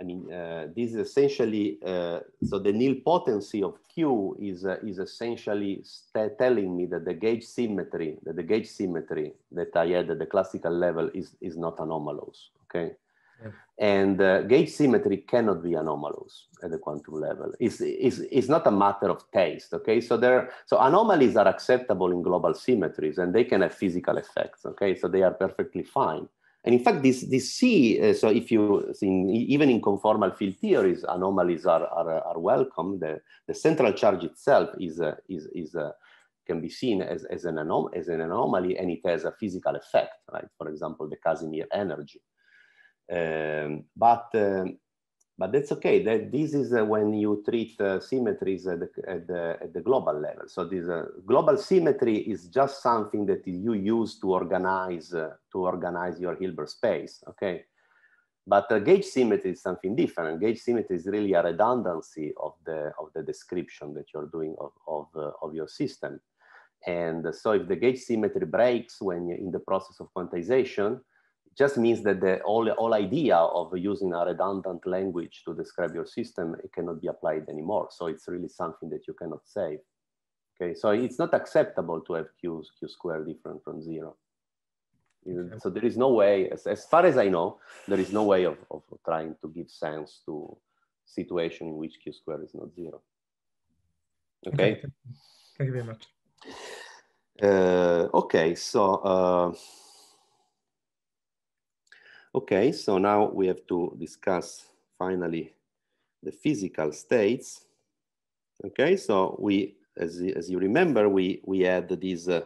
Speaker 1: I mean, uh, this is essentially, uh, so the nilpotency of Q is, uh, is essentially telling me that the gauge symmetry, that the gauge symmetry that I had at the classical level is, is not anomalous, okay? Yeah. And uh, gauge symmetry cannot be anomalous at the quantum level. It's, it's, it's not a matter of taste, okay? So there, so anomalies are acceptable in global symmetries and they can have physical effects, okay? So they are perfectly fine and in fact, this, this C, uh, so if you, see, even in conformal field theories, anomalies are, are, uh, are welcome. The, the central charge itself is, uh, is, is uh, can be seen as, as, an anom as an anomaly and it has a physical effect, right? For example, the Casimir energy. Um, but um, but that's okay. That this is uh, when you treat uh, symmetries at the, at, the, at the, global level. So this uh, global symmetry is just something that you use to organize to organize your Hilbert space. Okay. But uh, gauge symmetry is something different. Gauge symmetry is really a redundancy of the, of the description that you're doing of, of, uh, of your system. And so if the gauge symmetry breaks when in the process of quantization, just means that the all, idea of using a redundant language to describe your system, it cannot be applied anymore. So it's really something that you cannot save. Okay, so it's not acceptable to have Q, Q square different from zero. Okay. So there is no way, as, as far as I know, there is no way of, of trying to give sense to situation in which Q square is not zero. Okay. okay. Thank you very much. Uh, okay, so uh, Okay, so now we have to discuss finally the physical states. Okay, so we, as, as you remember, we, we had this, uh,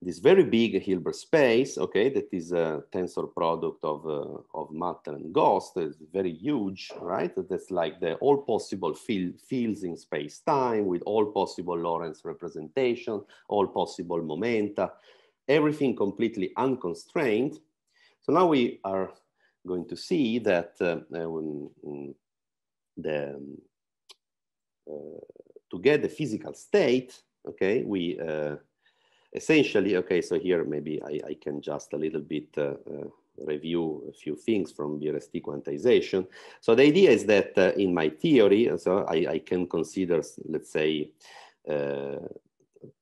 Speaker 1: this very big Hilbert space, okay, that is a tensor product of, uh, of matter and ghost, it's very huge, right? That's like the all possible field, fields in space-time with all possible Lorentz representation, all possible momenta, everything completely unconstrained, so now we are going to see that uh, uh mm, the, uh, to get the physical state, okay, we uh, essentially, okay, so here maybe I, I can just a little bit uh, uh, review a few things from BRST quantization. So the idea is that in my theory, so I, I can consider, let's say,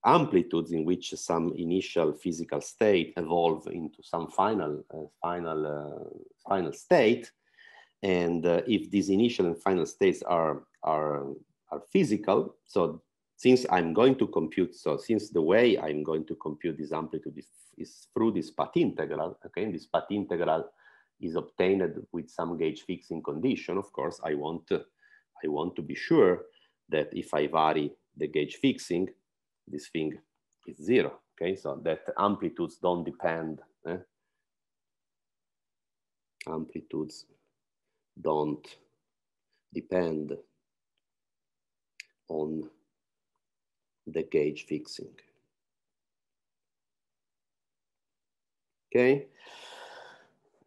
Speaker 1: amplitudes in which some initial physical state evolve into some final, uh, final, uh, final state. And uh, if these initial and final states are, are, are physical, so since I'm going to compute, so since the way I'm going to compute this amplitude is, is through this path integral, okay, and this path integral is obtained with some gauge fixing condition, of course, I want, to, I want to be sure that if I vary the gauge fixing, this thing is zero, okay? So that amplitudes don't depend, eh? amplitudes don't depend on the gauge fixing. Okay.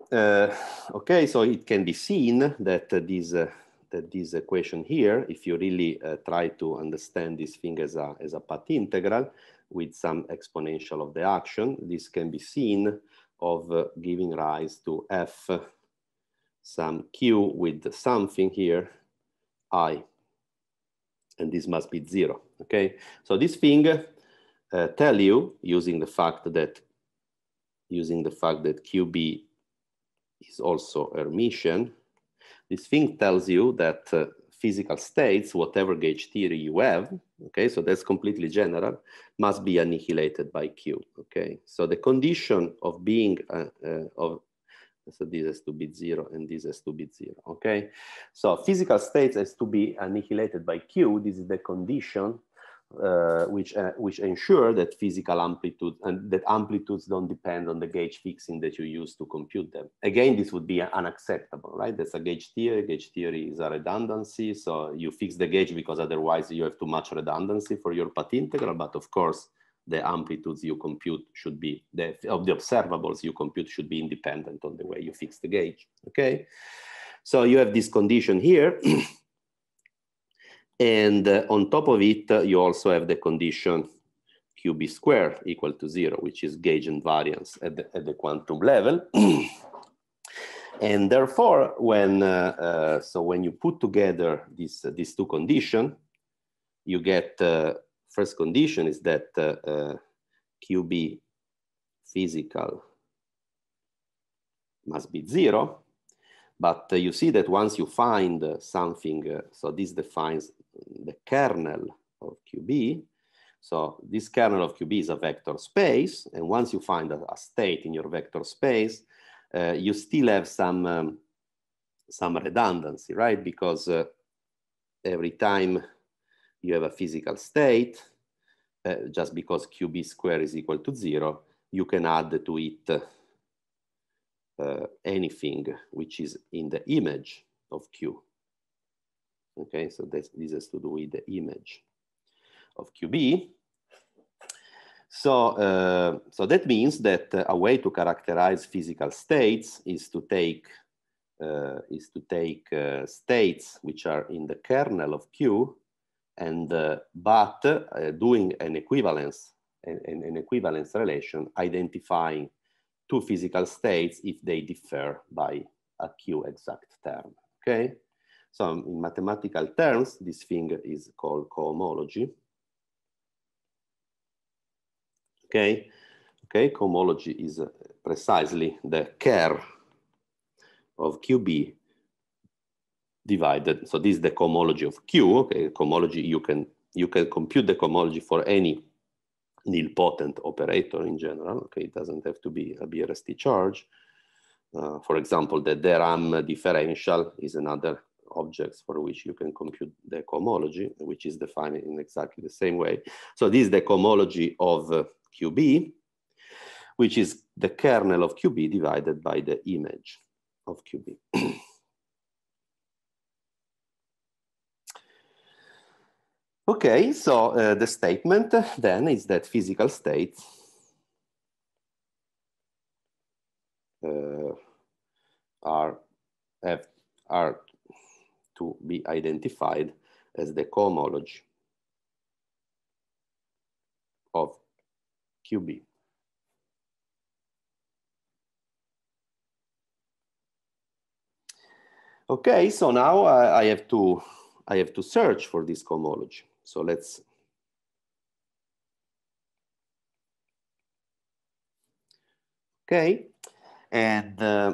Speaker 1: Uh, okay, so it can be seen that uh, these uh, uh, this equation here, if you really uh, try to understand this thing as a, as a path integral with some exponential of the action, this can be seen of uh, giving rise to f some q with something here, i. And this must be zero, okay? So this thing uh, tell you using the fact that using the fact that QB is also Hermitian this thing tells you that uh, physical states, whatever gauge theory you have, okay, so that's completely general, must be annihilated by Q, okay? So the condition of being, uh, uh, of so this has to be zero and this has to be zero, okay? So physical states has to be annihilated by Q. This is the condition uh, which, uh, which ensure that physical amplitude and that amplitudes don't depend on the gauge fixing that you use to compute them. Again, this would be unacceptable, right? That's a gauge theory. Gauge theory is a redundancy. So you fix the gauge because otherwise you have too much redundancy for your path integral. But of course, the amplitudes you compute should be, the, of the observables you compute should be independent on the way you fix the gauge, okay? So you have this condition here. [clears throat] And uh, on top of it, uh, you also have the condition QB square equal to zero, which is gauge invariance at the, at the quantum level. [clears throat] and therefore, when, uh, uh, so when you put together these, uh, these two conditions, you get, uh, first condition is that QB physical must be zero, but uh, you see that once you find uh, something, uh, so this defines the kernel of QB. So this kernel of QB is a vector space. And once you find a, a state in your vector space, uh, you still have some, um, some redundancy, right? Because uh, every time you have a physical state, uh, just because QB square is equal to zero, you can add to it uh, anything which is in the image of Q. Okay, so this, this has to do with the image of QB. So, uh, so that means that uh, a way to characterize physical states is to take uh, is to take uh, states which are in the kernel of Q, and uh, but uh, doing an equivalence, an, an, equivalence relation, identifying two physical states if they differ by a q exact term, okay? So in mathematical terms, this thing is called cohomology. Okay, okay, cohomology is uh, precisely the care of QB divided. So this is the cohomology of Q. Okay, cohomology you can you can compute the cohomology for any nilpotent operator in general. Okay, it doesn't have to be a BRST charge. Uh, for example, the DRAM differential is another object for which you can compute the cohomology, which is defined in exactly the same way. So this is the cohomology of uh, QB, which is the kernel of QB divided by the image of QB. [clears throat] Okay, so uh, the statement then is that physical state uh, are, have, are to be identified as the cohomology of QB. Okay, so now I, I have to I have to search for this cohomology. So let's okay and uh,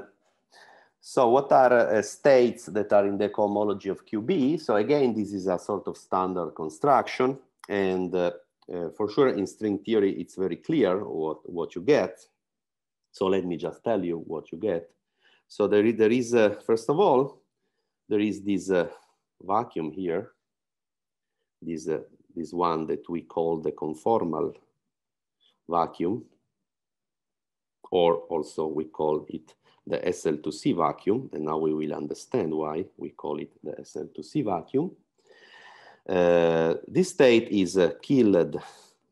Speaker 1: so what are uh, states that are in the cohomology of QB? So again, this is a sort of standard construction. And uh, uh, for sure in string theory, it's very clear what, what you get. So let me just tell you what you get. So there is, there is uh, first of all, there is this uh, vacuum here this, uh, this one that we call the conformal vacuum, or also we call it the SL2C vacuum, and now we will understand why we call it the SL2C vacuum. Uh, this state is uh, killed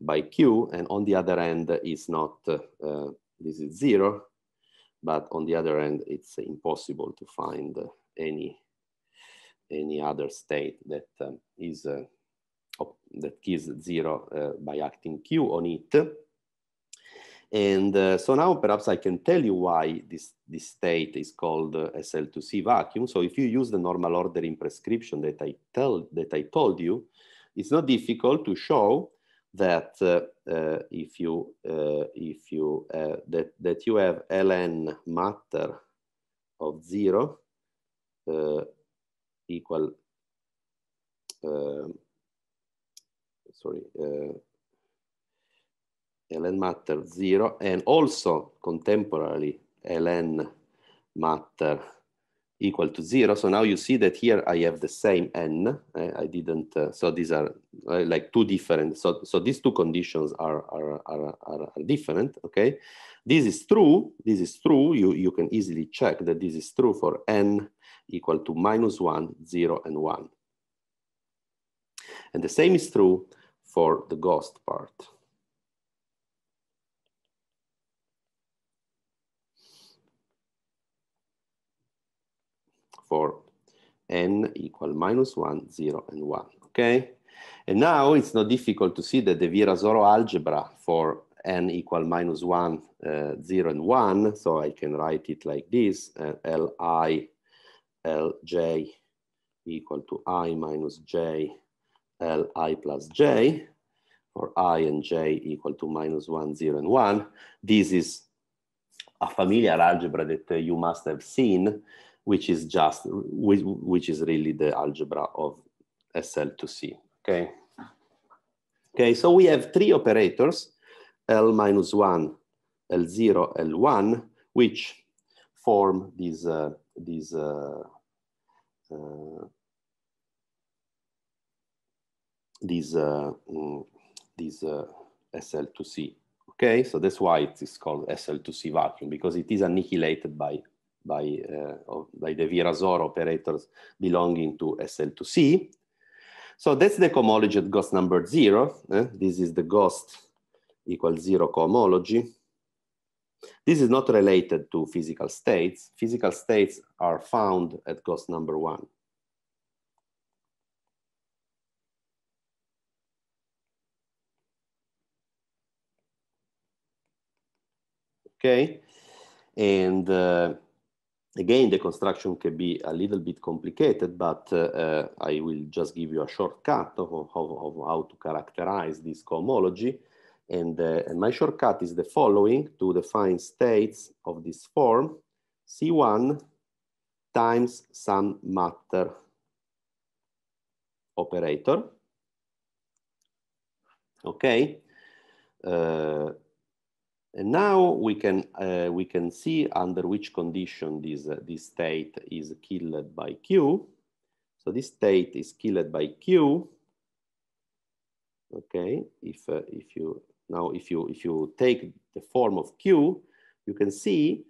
Speaker 1: by Q, and on the other end is not, uh, uh, this is zero, but on the other end, it's impossible to find any, any other state that um, is uh, that gives zero uh, by acting Q on it. And uh, so now perhaps I can tell you why this, this state is called uh, SL2C vacuum. So if you use the normal ordering prescription that I, tell, that I told you, it's not difficult to show that uh, uh if you, uh, if you that, that you have ln matter of zero equal sorry, uh, Helen Matter zero, and also contemporarily Helen Matter equal to zero. So now you see that here I have the same n. I, I didn't, uh, so these are uh, like two different, so, so these two conditions are, are, are, are, different, okay? This is true, this is true. You, you can easily check that this is true for n equal to minus one, zero and one. And the same is true for the ghost part. For n equal minus 1, 0, and 1, okay? And now it's not difficult to see that the Virasoro algebra for n equal minus 1, uh, 0, and 1, so I can write it like this, uh, li lj equal to i minus j li plus j, for i and j equal to minus 1, 0, and 1. This is a familiar algebra that uh, you must have seen, which is just, which, which is really the algebra of SL to C, okay? Okay, so we have three operators, L minus 1, L0, L1, which form these, uh, these uh, uh these uh, mm, these uh, SL2C. Okay, so that's why it is called SL2C vacuum because it is annihilated by by uh, by the Virasoro operators belonging to SL2C. So that's the cohomology ghost number zero. Eh? This is the ghost equal zero cohomology. This is not related to physical states. Physical states are found at ghost number one. Okay, and uh, again, the construction can be a little bit complicated, but uh, I will just give you a shortcut of, of, of how to characterize this cohomology. And, uh, and, my shortcut is the following to define states of this form, C1 times some matter operator. Okay. Uh, and now we can, uh, we can see under which condition this, uh, this state is killed by Q. So this state is killed by Q. Okay, if, uh, if you, now if you, if you take the form of Q, you can see,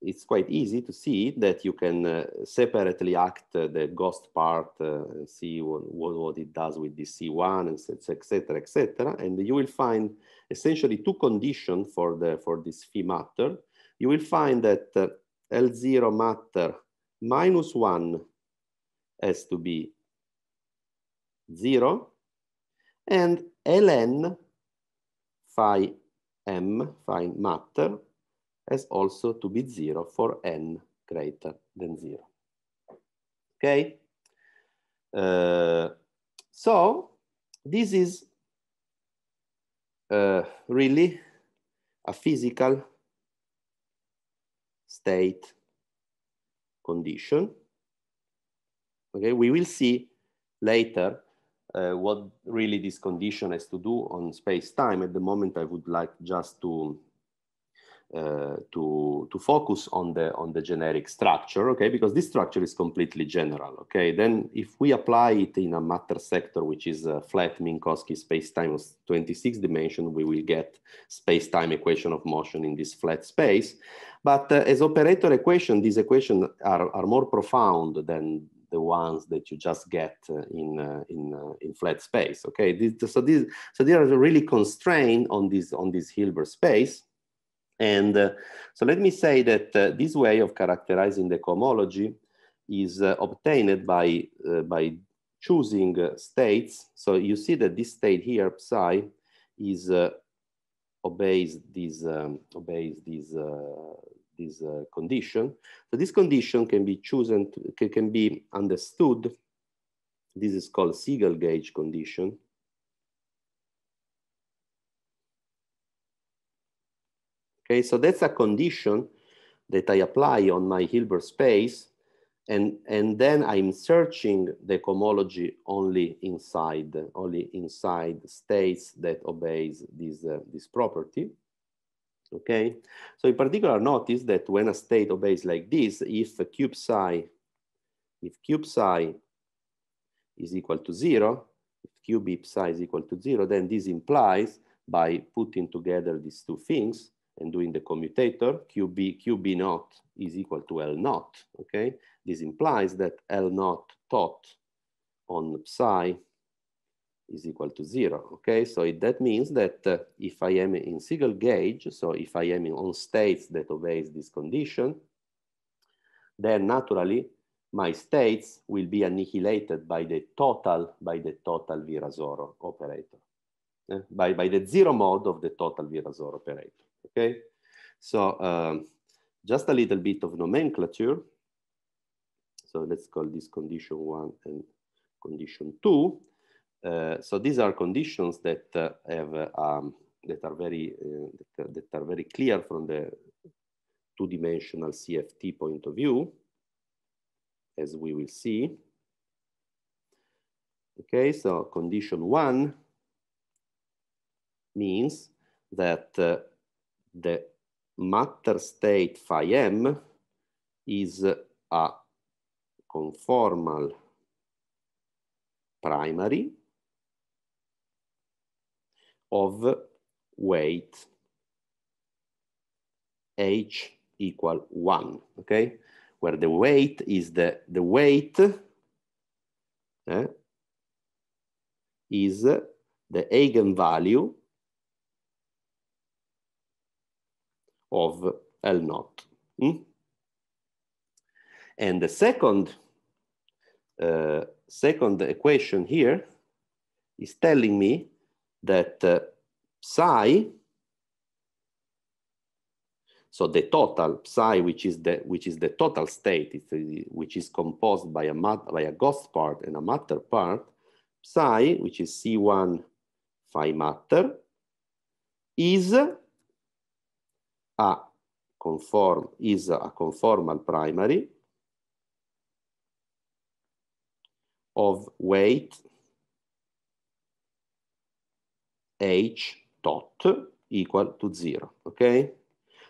Speaker 1: it's quite easy to see that you can uh, separately act uh, the ghost part, uh, and see what, what, it does with the C1, and etc., etc., etc. And you will find essentially two conditions for, the, for this phi matter, you will find that uh, L0 matter minus one has to be zero and ln phi m, phi matter, has also to be zero for n greater than zero. Okay? Uh, so this is uh, really a physical state condition. Okay, we will see later uh, what really this condition has to do on space-time. At the moment, I would like just to uh, to to focus on the on the generic structure okay because this structure is completely general okay then if we apply it in a matter sector which is a uh, flat minkowski space-time of 26 dimension we will get space-time equation of motion in this flat space but uh, as operator equation these equations are, are more profound than the ones that you just get uh, in uh, in uh, in flat space. Okay, this, so these so there are really constrained on this on this Hilbert space, and uh, so let me say that uh, this way of characterizing the cohomology is uh, obtained by, uh, by choosing uh, states. So you see that this state here, psi, is uh, obeys this um, obeys this this condition. So this condition can be chosen to, can be understood. This is called Siegel gauge condition Okay, so that's a condition that I apply on my Hilbert space. And, and then I'm searching the cohomology only inside, only inside states that obeys this, uh, this property. Okay, so in particular, notice that when a state obeys like this, if cube psi, if cube psi is equal to zero, if cube psi is equal to zero, then this implies by putting together these two things and doing the commutator, QB, QB naught is equal to L naught, okay? This implies that L naught tot on psi is equal to zero, okay? So it, that means that uh, if I am in single gauge, so if I am in on states that obeys this condition, then naturally my states will be annihilated by the total, by the total Virasoro operator, eh? by, by the zero mode of the total Virasoro operator okay? So um, just a little bit of nomenclature. So let's call this condition one and condition two. Uh, so these are conditions that uh, have uh, um, that are very uh, that, that, are very clear from the two-dimensional CFT point of view, as we will see. Okay, so condition one means that uh, the matter state phi m is a conformal primary of weight h equal 1 okay where the weight is the the weight eh, is the eigenvalue of L naught. Mm? And the second, uh, second equation here is telling me that uh, psi, so the total psi, which is the which is the total state, a, uh, which is composed by a by a ghost part and a matter part, psi, which is C1 phi matter, is a conform is a conformal primary of weight h dot equal to zero, okay?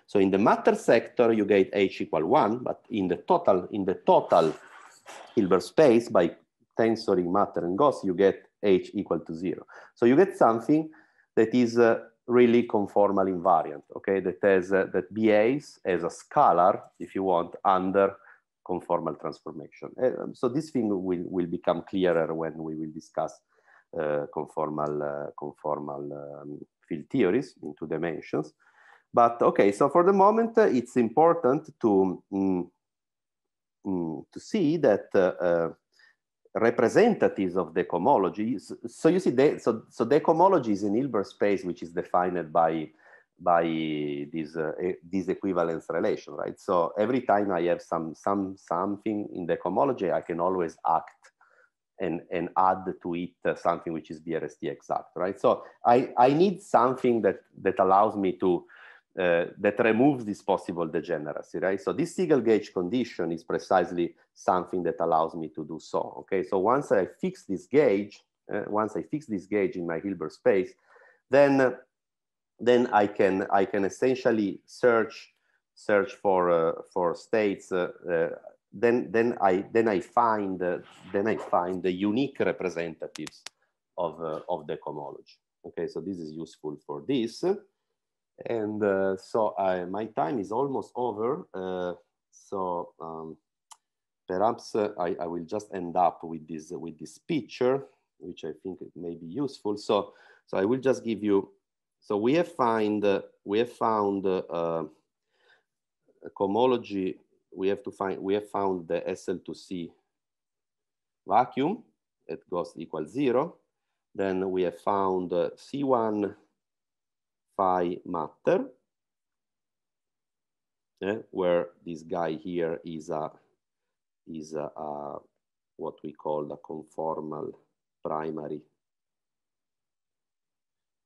Speaker 1: So in the matter sector, you get h equal one, but in the total, in the total Hilbert space by tensoring matter and Gauss, you get h equal to zero. So you get something that is uh, really conformal invariant, okay, that has uh, that behaves as a scalar, if you want, under conformal transformation. Uh, um, so this thing will, will become clearer when we will discuss uh, conformal, uh, conformal um, field theories in two dimensions. But okay, so for the moment, uh, it's important to, mm, mm, to see that uh, representatives of the cohomology. So, so you see, they, so, so the cohomology is an Hilbert space which is defined by, by this, uh, this equivalence relation, right? So every time I have some, some, something in the cohomology, I can always act and, and add to it uh, something which is BRST exact, right? So I, I need something that, that allows me to, uh, eh, that removes this possible degeneracy, right? So this single gauge condition is precisely something that allows me to do so, okay? So once I fix this gauge, uh, once I fix this gauge in my Hilbert space, then, then I, can, I can essentially search, search for, uh, for states, then, then, I, then, I find, then I find the unique representatives of, of the cohomology. Okay, so this is useful for this. And uh, so I, uh, my time is almost over. Uh, so um, perhaps uh, I, I, will just end up with this, with this picture, which I think may be useful. So, so I will just give you, so we have, find, uh, we have found uh, a cohomology, we have to find, we have found the SL2C vacuum, it goes equal zero. Then we have found C1 phi matter, eh, where this guy here is a is a, a, what we call the conformal primary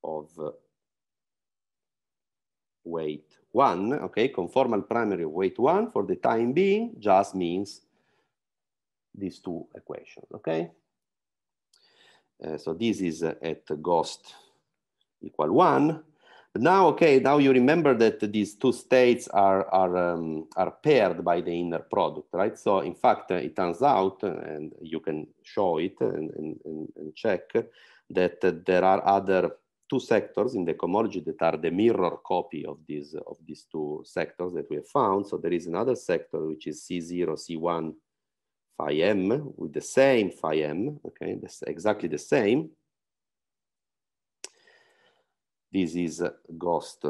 Speaker 1: of uh, weight one. Okay, conformal primary weight one for the time being just means these two equations. Okay, uh, so this is uh, at Ghost equal one. But now, okay, now you remember that these two states are, are, um, are paired by the inner product, right? So in fact, uh, it turns out, and you can show it and, and, and check, that uh, there are other two sectors in the cohomology that are the mirror copy of these, of these two sectors that we have found. So there is another sector, which is C0, C1, phi m, with the same phi m, okay, That's exactly the same this is ghost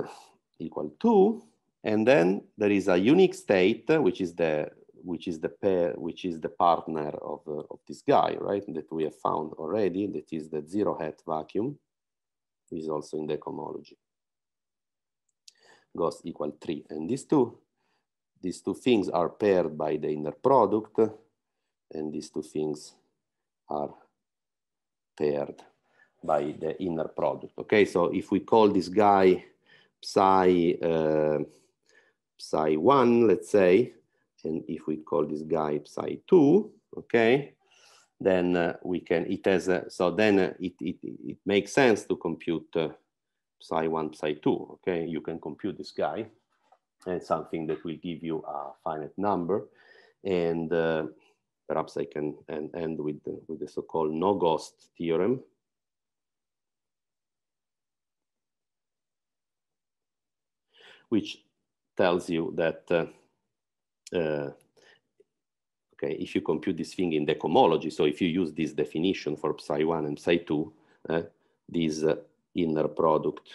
Speaker 1: equal to, and then there is a unique state, uh, which is the which is the pair, which is the partner of, uh, of this guy, right? That we have found already. That is the zero hat vacuum. Is also in the cohomology. Goes equal three, and these two, these two things are paired by the inner product, and these two things are paired by the inner product. Okay, so if we call this guy psi uh, psi one, let's say, and if we call this guy psi two, okay, then uh, we can it has a, uh, so then uh, it, it it makes sense to compute uh, psi one psi two. Okay, you can compute this guy and something that will give you a finite number and uh, perhaps I can end, end with the, with the so-called no-ghost theorem which tells you that, uh, uh, okay, if you compute this thing in the cohomology, so if you use this definition for psi1 and psi2, uh, this uh, inner product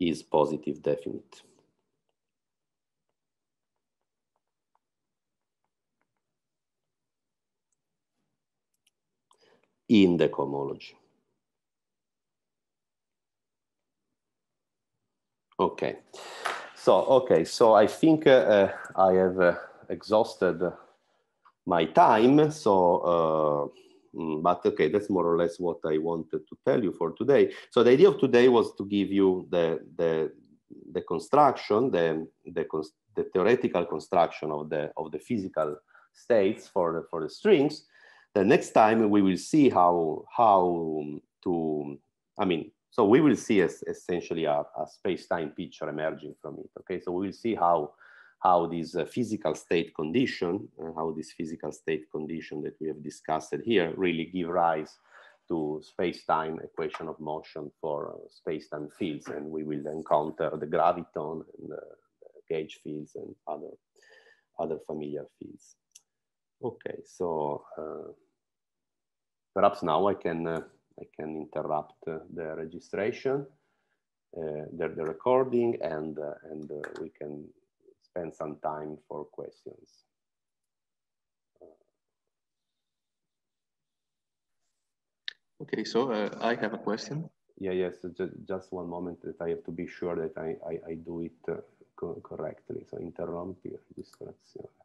Speaker 1: is positive definite. in the cohomology. Okay. So, okay. So I think uh, uh, I have uh, exhausted my time. So, uh, mm, but okay, that's more or less what I wanted to tell you for today. So the idea of today was to give you the, the, the construction, the, the, the theoretical construction of the, of the physical states for, for the strings. The next time we will see how, how to, I mean, so we will see as, essentially a, a space-time picture emerging from it, okay? So we will see how, how this uh, physical state condition, uh, how this physical state condition that we have discussed here really give rise to space-time equation of motion for uh, space-time fields. And we will encounter the graviton and gauge fields and other, other familiar fields. Okay, so uh, perhaps now I can uh, I can interrupt the registration, uh, the, the, recording, and, uh, and uh, we can spend some time for questions. Okay, so uh, I have a question. Yeah, yes, just, just one moment that I have to be sure that I, I, I do it uh, co correctly. So interrompi registrazione.